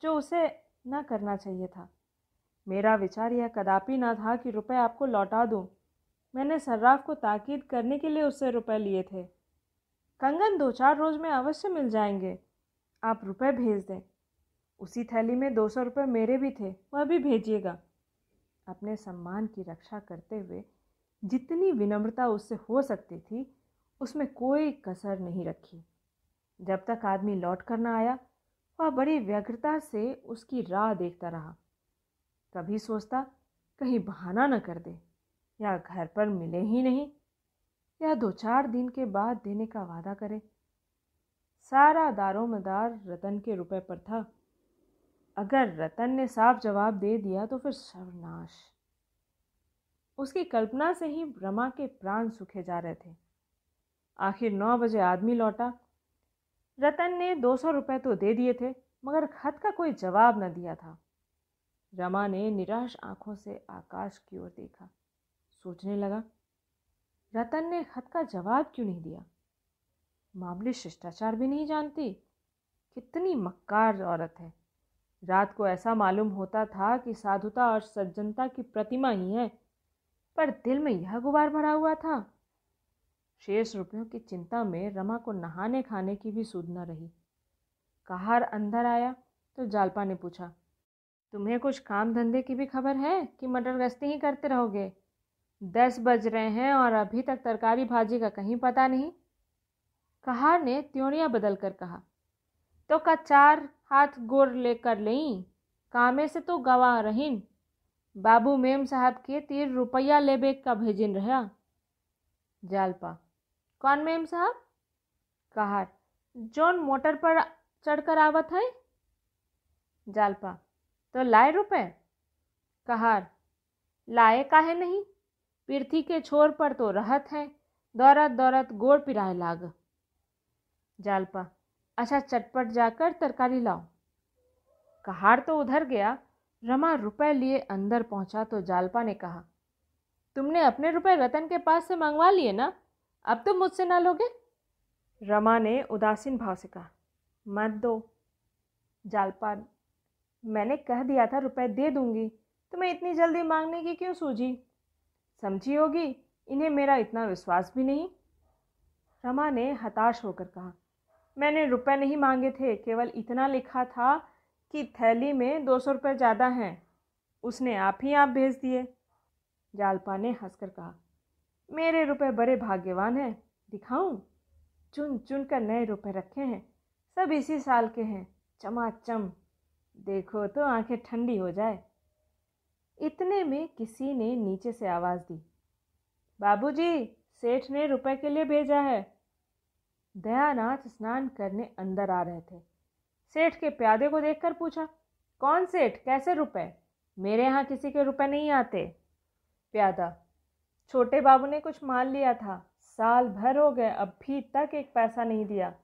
जो उसे ना करना चाहिए था मेरा विचार यह कदापि ना था कि रुपए आपको लौटा दूं। मैंने सर्राफ को ताकीद करने के लिए उससे रुपए लिए थे कंगन दो चार रोज़ में अवश्य मिल जाएंगे आप रुपए भेज दें उसी थैली में दो सौ रुपये मेरे भी थे वह भी भेजिएगा अपने सम्मान की रक्षा करते हुए जितनी विनम्रता उससे हो सकती थी उसमें कोई कसर नहीं रखी जब तक आदमी लौट कर ना आया वह बड़ी व्यग्रता से उसकी राह देखता रहा कभी सोचता कहीं बहाना न कर दे या घर पर मिले ही नहीं या दो चार दिन के बाद देने का वादा करे सारा दारोमदार रतन के रुपए पर था अगर रतन ने साफ जवाब दे दिया तो फिर सर्वनाश उसकी कल्पना से ही रमा के प्राण सूखे जा रहे थे आखिर नौ बजे आदमी लौटा रतन ने दो सौ रुपये तो दे दिए थे मगर खत का कोई जवाब न दिया था रमा ने निराश आंखों से आकाश की ओर देखा सोचने लगा रतन ने खत का जवाब क्यों नहीं दिया मामले शिष्टाचार भी नहीं जानती कितनी मक्कार औरत है रात को ऐसा मालूम होता था कि साधुता और सज्जनता की प्रतिमा ही है पर दिल में यह गुबार भरा हुआ था शेष रुपयों की चिंता में रमा को नहाने खाने की भी सुध न रही कहार अंदर आया तो जालपा ने पूछा तुम्हें कुछ काम धंधे की भी खबर है कि मटर गश्ती ही करते रहोगे दस बज रहे हैं और अभी तक तरकारी भाजी का कहीं पता नहीं कहार ने त्योड़िया बदल कर कहा तो का चार हाथ गोर ले कर लई कामे से तो गवा रहीन बाबू मेम साहब के तीर रुपया लेबे का भेजिन रहा जालपा कौन मेम साहब कहार जोन मोटर पर चढ़कर आवत है जालपा तो लाए रुपए कहार लाए काहे नहीं पृथ्वी के छोर पर तो रहत है दौरत दौरत गोड़ पिराए लाग जालपा अच्छा चटपट जाकर तरकारी लाओ कहार तो उधर गया रमा रुपए लिए अंदर पहुंचा तो जालपा ने कहा तुमने अपने रुपए रतन के पास से मंगवा लिए ना अब तुम तो मुझसे ना लोगे रमा ने उदासीन भाव से कहा मत दो जालपा मैंने कह दिया था रुपए दे दूंगी तुम्हें इतनी जल्दी मांगने की क्यों सूझी समझी होगी इन्हें मेरा इतना विश्वास भी नहीं रमा ने हताश होकर कहा मैंने रुपए नहीं मांगे थे केवल इतना लिखा था कि थैली में दो सौ रुपये ज़्यादा हैं उसने आप ही आप भेज दिए जालपा ने हंसकर कहा मेरे रुपए बड़े भाग्यवान हैं दिखाऊं? चुन चुन कर नए रुपए रखे हैं सब इसी साल के हैं चमाचम देखो तो आंखें ठंडी हो जाए इतने में किसी ने नीचे से आवाज़ दी बाबूजी सेठ ने रुपए के लिए भेजा है दयानाथ स्नान करने अंदर आ रहे थे सेठ के प्यादे को देखकर पूछा कौन सेठ कैसे रुपए मेरे यहाँ किसी के रुपए नहीं आते प्यादा छोटे बाबू ने कुछ मान लिया था साल भर हो गए अभी तक एक पैसा नहीं दिया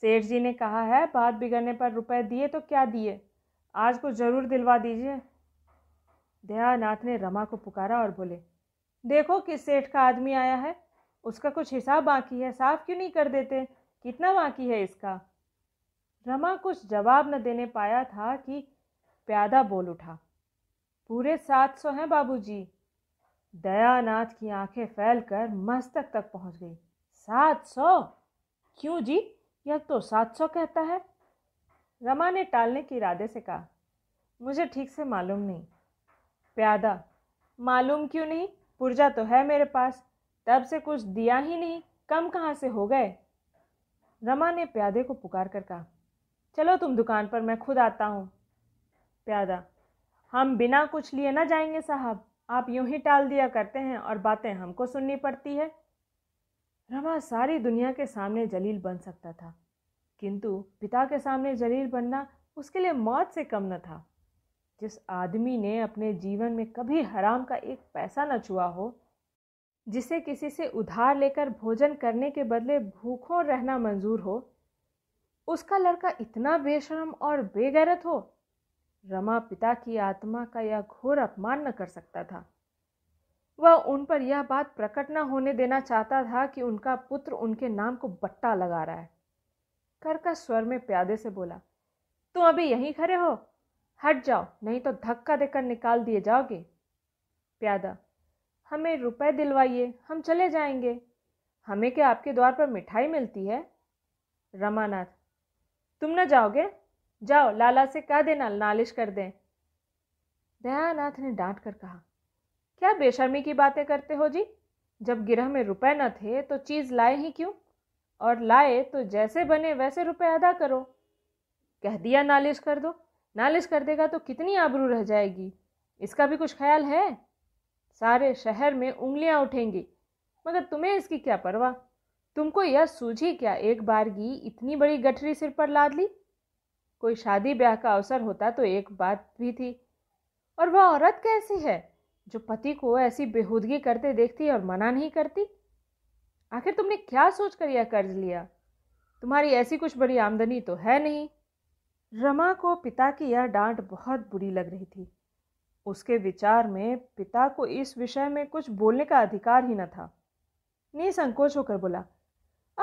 सेठ जी ने कहा है बात बिगड़ने पर रुपए दिए तो क्या दिए आज को जरूर दिलवा दीजिए दयानाथ ने रमा को पुकारा और बोले देखो किस सेठ का आदमी आया है उसका कुछ हिसाब बाकी है साफ क्यों नहीं कर देते कितना बाकी है इसका रमा कुछ जवाब न देने पाया था कि प्यादा बोल उठा पूरे सात सौ हैं बाबूजी। दयानाथ की आंखें फैल कर मस्तक तक पहुंच गई सात सौ क्यों जी यह तो सात सौ कहता है रमा ने टालने के इरादे से कहा मुझे ठीक से मालूम नहीं प्यादा मालूम क्यों नहीं पुर्जा तो है मेरे पास तब से कुछ दिया ही नहीं कम कहाँ से हो गए रमा ने प्यादे को पुकार कर कहा चलो तुम दुकान पर मैं खुद आता हूँ प्यादा हम बिना कुछ लिए ना जाएंगे साहब आप यूं ही टाल दिया करते हैं और बातें हमको सुननी पड़ती है रमा सारी दुनिया के सामने जलील बन सकता था किंतु पिता के सामने जलील बनना उसके लिए मौत से कम न था जिस आदमी ने अपने जीवन में कभी हराम का एक पैसा न छुआ हो जिसे किसी से उधार लेकर भोजन करने के बदले भूखों रहना मंजूर हो उसका लड़का इतना बेशरम और बेगैरत हो रमा पिता की आत्मा का यह घोर अपमान न कर सकता था वह उन पर यह बात प्रकट न होने देना चाहता था कि उनका पुत्र उनके नाम को बट्टा लगा रहा है करका स्वर में प्यादे से बोला तुम अभी यहीं खड़े हो हट जाओ नहीं तो धक्का देकर निकाल दिए जाओगे प्यादा हमें रुपए दिलवाइए हम चले जाएंगे हमें क्या आपके द्वार पर मिठाई मिलती है रमानाथ तुम ना जाओगे जाओ लाला से कह देना नालिश कर दें दयानाथ ने डांट कर कहा क्या बेशर्मी की बातें करते हो जी जब गिरह में रुपए न थे तो चीज़ लाए ही क्यों और लाए तो जैसे बने वैसे रुपए अदा करो कह दिया नालिश कर दो नालिश कर देगा तो कितनी आबरू रह जाएगी इसका भी कुछ ख्याल है सारे शहर में उंगलियां उठेंगी मगर तुम्हें इसकी क्या परवाह तुमको यह सूझी क्या एक बारगी इतनी बड़ी गठरी सिर पर लाद ली कोई शादी ब्याह का अवसर होता तो एक बात भी थी और वह औरत कैसी है जो पति को ऐसी बेहूदगी करते देखती और मना नहीं करती आखिर तुमने क्या सोच कर यह कर्ज लिया तुम्हारी ऐसी कुछ बड़ी आमदनी तो है नहीं रमा को पिता की यह डांट बहुत बुरी लग रही थी उसके विचार में पिता को इस विषय में कुछ बोलने का अधिकार ही न था निसंकोच होकर बोला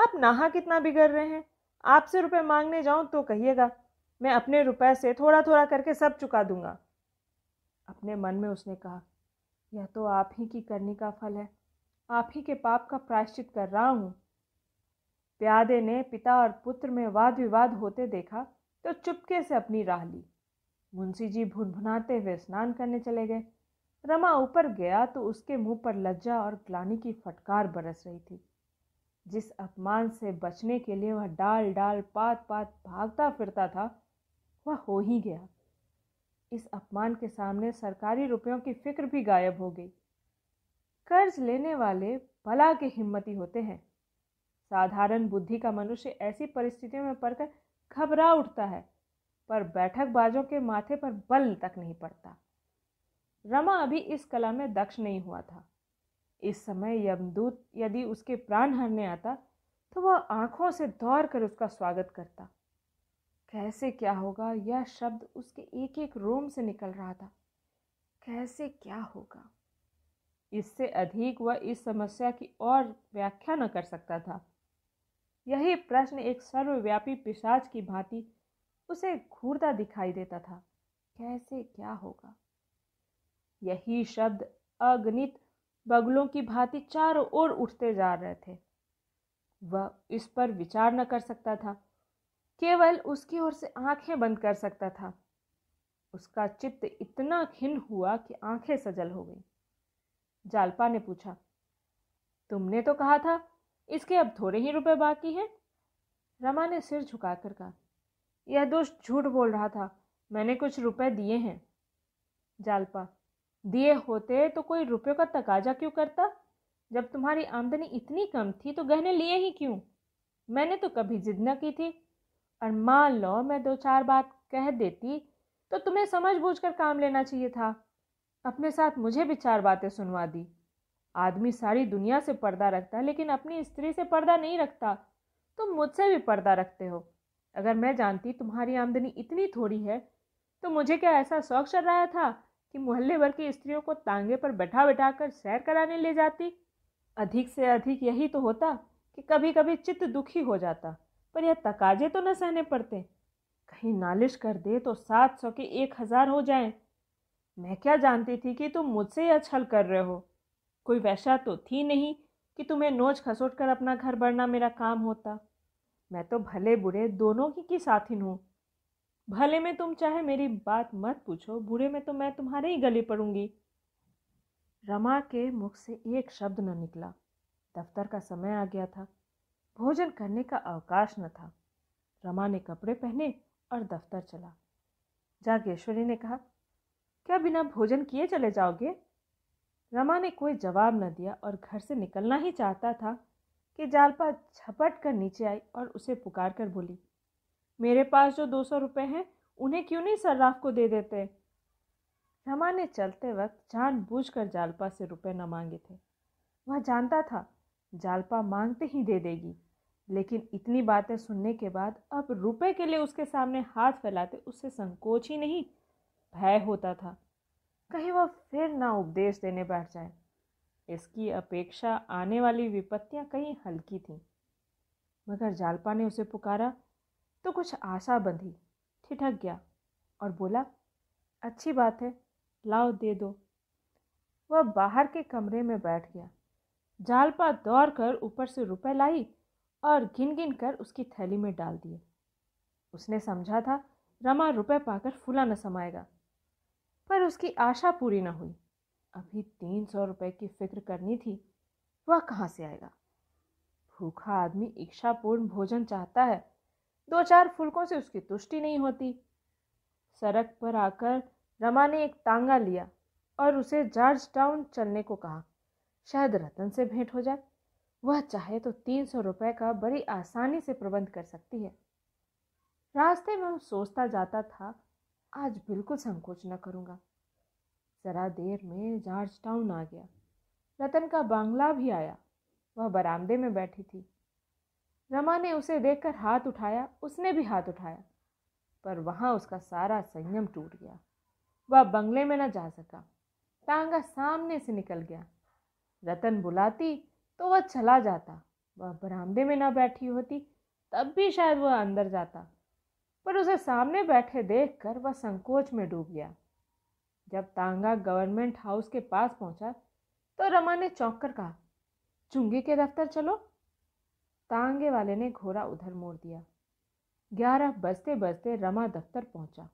आप नाहा कितना बिगड़ रहे हैं आपसे रुपए मांगने जाऊं तो कहिएगा मैं अपने रुपए से थोड़ा थोड़ा करके सब चुका दूंगा अपने मन में उसने कहा यह तो आप ही की करनी का फल है आप ही के पाप का प्रायश्चित कर रहा हूँ प्यादे ने पिता और पुत्र में वाद विवाद होते देखा तो चुपके से अपनी राह ली मुंशी जी भुनभुनाते हुए स्नान करने चले गए रमा ऊपर गया तो उसके मुंह पर लज्जा और ग्लानी की फटकार बरस रही थी जिस अपमान से बचने के लिए वह डाल डाल पात पात भागता फिरता था वह हो ही गया इस अपमान के सामने सरकारी रुपयों की फिक्र भी गायब हो गई कर्ज लेने वाले भला के हिम्मती होते हैं साधारण बुद्धि का मनुष्य ऐसी परिस्थितियों में पड़कर घबरा उठता है पर बैठक बाजों के माथे पर बल तक नहीं पड़ता रमा अभी इस कला में दक्ष नहीं हुआ था इस समय यमदूत यदि उसके प्राण हरने आता तो वह आंखों से दौड़ कर उसका स्वागत करता कैसे क्या होगा यह शब्द उसके एक एक रोम से निकल रहा था कैसे क्या होगा इससे अधिक वह इस समस्या की और व्याख्या न कर सकता था यही प्रश्न एक सर्वव्यापी पिशाच की भांति उसे घूरता दिखाई देता था कैसे क्या होगा यही शब्द अगणित बगलों की भांति चारों ओर उठते जा रहे थे वह इस पर विचार न कर सकता था केवल उसकी ओर से आंखें बंद कर सकता था उसका चित्त इतना खिन हुआ कि आंखें सजल हो गईं जालपा ने पूछा तुमने तो कहा था इसके अब थोड़े ही रुपए बाकी हैं रमा ने सिर झुकाकर कहा यह दोष झूठ बोल रहा था मैंने कुछ रुपए दिए हैं जालपा दिए होते तो कोई रुपये का तकाजा क्यों करता जब तुम्हारी आमदनी इतनी कम थी तो गहने लिए ही क्यों मैंने तो कभी जिद न की थी और मान लो मैं दो चार बात कह देती तो तुम्हें समझ बूझ कर काम लेना चाहिए था अपने साथ मुझे भी चार बातें सुनवा दी आदमी सारी दुनिया से पर्दा रखता है लेकिन अपनी स्त्री से पर्दा नहीं रखता तुम मुझसे भी पर्दा रखते हो अगर मैं जानती तुम्हारी आमदनी इतनी थोड़ी है तो मुझे क्या ऐसा शौक चल रहा था कि मोहल्ले भर की स्त्रियों को तांगे पर बैठा बैठा कर सैर कराने ले जाती अधिक से अधिक यही तो होता कि कभी कभी चित्त दुखी हो जाता पर यह तकाजे तो न सहने पड़ते कहीं नालिश कर दे तो सात सौ के एक हज़ार हो जाएं मैं क्या जानती थी कि तुम मुझसे यह छल कर रहे हो कोई वैसा तो थी नहीं कि तुम्हें नोच खसोट कर अपना घर भरना मेरा काम होता मैं तो भले बुरे दोनों की की साथिन हूँ भले में तुम चाहे मेरी बात मत पूछो बुरे में तो मैं तुम्हारे ही गले पड़ूंगी रमा के मुख से एक शब्द न निकला दफ्तर का समय आ गया था भोजन करने का अवकाश न था रमा ने कपड़े पहने और दफ्तर चला जागेश्वरी ने कहा क्या बिना भोजन किए चले जाओगे रमा ने कोई जवाब न दिया और घर से निकलना ही चाहता था कि जालपा झपट कर नीचे आई और उसे पुकार कर बोली मेरे पास जो दो सौ रुपये हैं उन्हें क्यों नहीं सर्राफ को दे देते रमा ने चलते वक्त कर जालपा से रुपए न मांगे थे वह जानता था जालपा मांगते ही दे देगी लेकिन इतनी बातें सुनने के बाद अब रुपए के लिए उसके सामने हाथ फैलाते उससे संकोच ही नहीं भय होता था कहीं वह फिर ना उपदेश देने बैठ जाए इसकी अपेक्षा आने वाली विपत्तियां कहीं हल्की थीं मगर जालपा ने उसे पुकारा तो कुछ आशा बंधी ठिठक गया और बोला अच्छी बात है लाओ दे दो वह बाहर के कमरे में बैठ गया जालपा दौड़ कर ऊपर से रुपए लाई और गिन गिन कर उसकी थैली में डाल दिए उसने समझा था रमा रुपए पाकर फूला न समाएगा पर उसकी आशा पूरी न हुई अभी तीन सौ रुपये की फिक्र करनी थी वह कहाँ से आएगा भूखा आदमी इच्छापूर्ण भोजन चाहता है दो चार फुलकों से उसकी तुष्टि नहीं होती सड़क पर आकर रमा ने एक तांगा लिया और उसे जॉर्ज टाउन चलने को कहा शायद रतन से भेंट हो जाए वह चाहे तो तीन सौ रुपये का बड़ी आसानी से प्रबंध कर सकती है रास्ते में सोचता जाता था आज बिल्कुल संकोच न करूँगा ज़रा देर में जॉर्ज टाउन आ गया रतन का बांग्ला भी आया वह बरामदे में बैठी थी रमा ने उसे देखकर हाथ उठाया उसने भी हाथ उठाया पर वहाँ उसका सारा संयम टूट गया वह बंगले में न जा सका टांगा सामने से निकल गया रतन बुलाती तो वह चला जाता वह बरामदे में न बैठी होती तब भी शायद वह अंदर जाता पर उसे सामने बैठे देखकर वह संकोच में डूब गया जब तांगा गवर्नमेंट हाउस के पास पहुंचा तो रमा ने चौंक कर कहा चुंगी के दफ्तर चलो तांगे वाले ने घोड़ा उधर मोड़ दिया ग्यारह बजते बजते रमा दफ्तर पहुंचा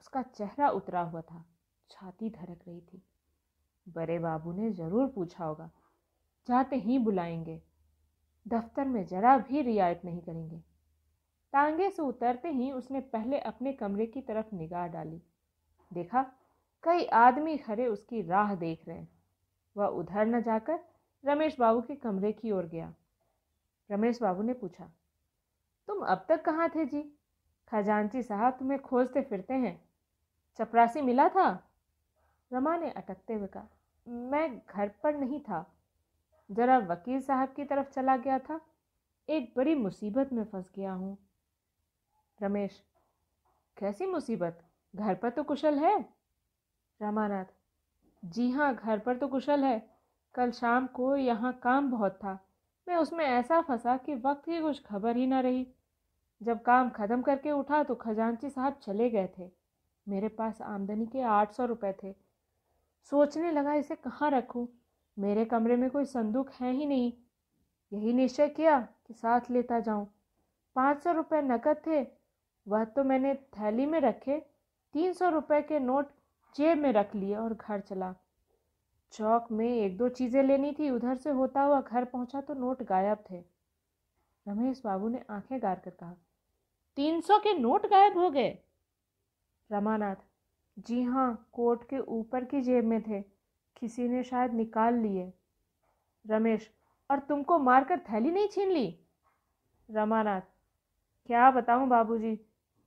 उसका चेहरा उतरा हुआ था छाती धड़क रही थी बड़े बाबू ने ज़रूर पूछा होगा जाते ही बुलाएंगे दफ्तर में जरा भी रियायत नहीं करेंगे टांगे से उतरते ही उसने पहले अपने कमरे की तरफ निगाह डाली देखा कई आदमी खड़े उसकी राह देख रहे वह उधर न जाकर रमेश बाबू के कमरे की ओर गया रमेश बाबू ने पूछा तुम अब तक कहाँ थे जी खजांची साहब तुम्हें खोजते फिरते हैं चपरासी मिला था रमा ने अटकते हुए कहा मैं घर पर नहीं था ज़रा वकील साहब की तरफ चला गया था एक बड़ी मुसीबत में फंस गया हूँ रमेश कैसी मुसीबत घर पर तो कुशल है रामानाथ जी हाँ घर पर तो कुशल है कल शाम को यहाँ काम बहुत था मैं उसमें ऐसा फंसा कि वक्त की कुछ खबर ही ना रही जब काम ख़त्म करके उठा तो खजांची साहब चले गए थे मेरे पास आमदनी के आठ सौ रुपये थे सोचने लगा इसे कहाँ रखूँ मेरे कमरे में कोई संदूक है ही नहीं यही निश्चय किया कि साथ लेता जाऊं पाँच सौ रुपये नकद थे वह तो मैंने थैली में रखे तीन सौ रुपये के नोट जेब में रख लिए और घर चला चौक में एक दो चीज़ें लेनी थी उधर से होता हुआ घर पहुंचा तो नोट गायब थे रमेश बाबू ने आंखें गार कर कहा तीन सौ के नोट गायब हो गए रमानाथ जी हाँ कोट के ऊपर की जेब में थे किसी ने शायद निकाल लिए रमेश और तुमको मारकर थैली नहीं छीन ली रमानाथ क्या बताऊं बाबूजी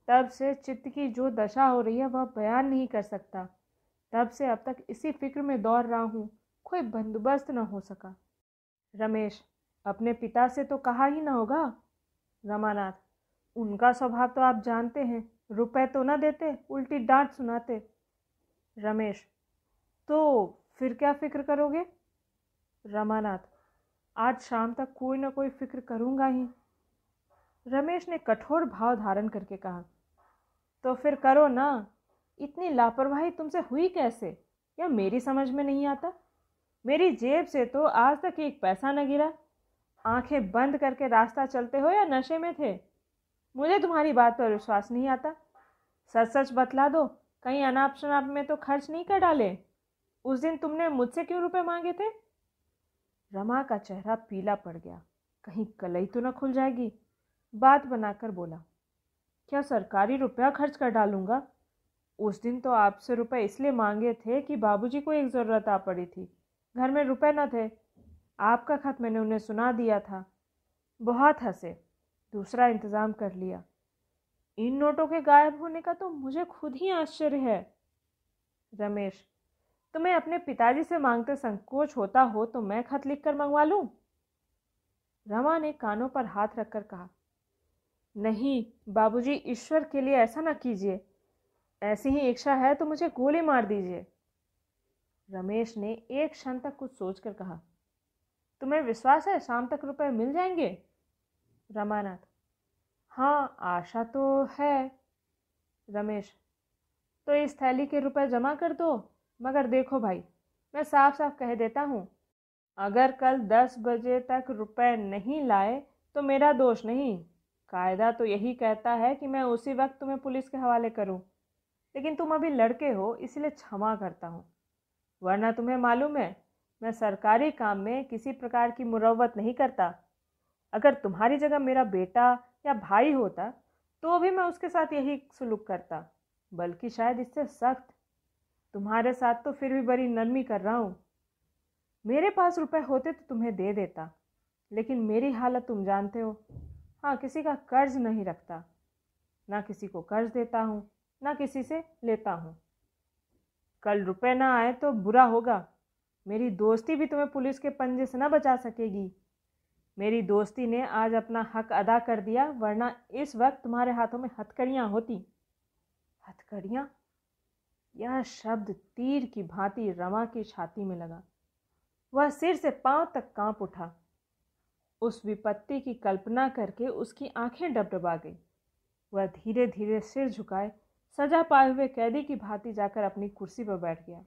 तब से चित्त की जो दशा हो रही है वह बयान नहीं कर सकता तब से अब तक इसी फिक्र में दौड़ रहा हूँ कोई बंदोबस्त न हो सका रमेश अपने पिता से तो कहा ही ना होगा रमानाथ उनका स्वभाव तो आप जानते हैं रुपए तो ना देते उल्टी डांट सुनाते रमेश तो फिर क्या फिक्र करोगे रमानाथ आज शाम तक कोई ना कोई फिक्र करूँगा ही रमेश ने कठोर भाव धारण करके कहा तो फिर करो ना इतनी लापरवाही तुमसे हुई कैसे यह मेरी समझ में नहीं आता मेरी जेब से तो आज तक एक पैसा न गिरा आंखें बंद करके रास्ता चलते हो या नशे में थे मुझे तुम्हारी बात पर विश्वास नहीं आता सच सच बतला दो कहीं अनाप शनाप में तो खर्च नहीं कर डाले उस दिन तुमने मुझसे क्यों रुपए मांगे थे रमा का चेहरा पीला पड़ गया कहीं कलई तो ना खुल जाएगी बात बनाकर बोला क्या सरकारी रुपया खर्च कर डालूंगा उस दिन तो आपसे रुपए इसलिए मांगे थे कि बाबूजी को एक ज़रूरत आ पड़ी थी घर में रुपए न थे आपका खत मैंने उन्हें सुना दिया था बहुत हंसे दूसरा इंतज़ाम कर लिया इन नोटों के गायब होने का तो मुझे खुद ही आश्चर्य है रमेश तुम्हें अपने पिताजी से मांगते संकोच होता हो तो मैं खत लिख कर मंगवा लूँ रमा ने कानों पर हाथ रखकर कहा नहीं बाबूजी ईश्वर के लिए ऐसा ना कीजिए ऐसी ही इच्छा है तो मुझे गोली मार दीजिए रमेश ने एक क्षण तक कुछ सोचकर कहा तुम्हें विश्वास है शाम तक रुपए मिल जाएंगे रमानाथ हाँ आशा तो है रमेश तो इस थैली के रुपए जमा कर दो मगर देखो भाई मैं साफ साफ कह देता हूँ अगर कल दस बजे तक रुपए नहीं लाए तो मेरा दोष नहीं कायदा तो यही कहता है कि मैं उसी वक्त तुम्हें पुलिस के हवाले करूं। लेकिन तुम अभी लड़के हो इसलिए क्षमा करता हूं। वरना तुम्हें मालूम है मैं सरकारी काम में किसी प्रकार की मुरवत नहीं करता अगर तुम्हारी जगह मेरा बेटा या भाई होता तो भी मैं उसके साथ यही सुलूक करता बल्कि शायद इससे सख्त तुम्हारे साथ तो फिर भी बड़ी नरमी कर रहा हूँ मेरे पास रुपए होते तो तुम्हें दे देता लेकिन मेरी हालत तुम जानते हो हाँ किसी का कर्ज नहीं रखता ना किसी को कर्ज देता हूँ ना किसी से लेता हूँ कल रुपए ना आए तो बुरा होगा मेरी दोस्ती भी तुम्हें पुलिस के पंजे से ना बचा सकेगी मेरी दोस्ती ने आज अपना हक अदा कर दिया वरना इस वक्त तुम्हारे हाथों में हथकड़ियाँ होती हथकड़ियाँ यह शब्द तीर की भांति रमा की छाती में लगा वह सिर से पांव तक कांप उठा उस विपत्ति की कल्पना करके उसकी आंखें डबडबा गई वह धीरे धीरे सिर झुकाए सजा पाए हुए कैदी की भांति जाकर अपनी कुर्सी पर बैठ गया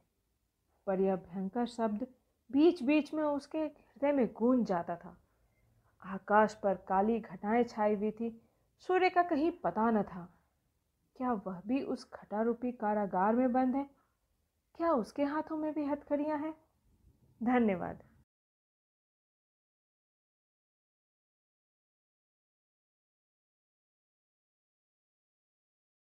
पर यह भयंकर शब्द बीच बीच में उसके हृदय में गूंज जाता था आकाश पर काली घटाएं छाई हुई थी सूर्य का कहीं पता न था क्या वह भी उस घटारूपी कारागार में बंद है क्या उसके हाथों में भी हथकड़ियाँ हैं धन्यवाद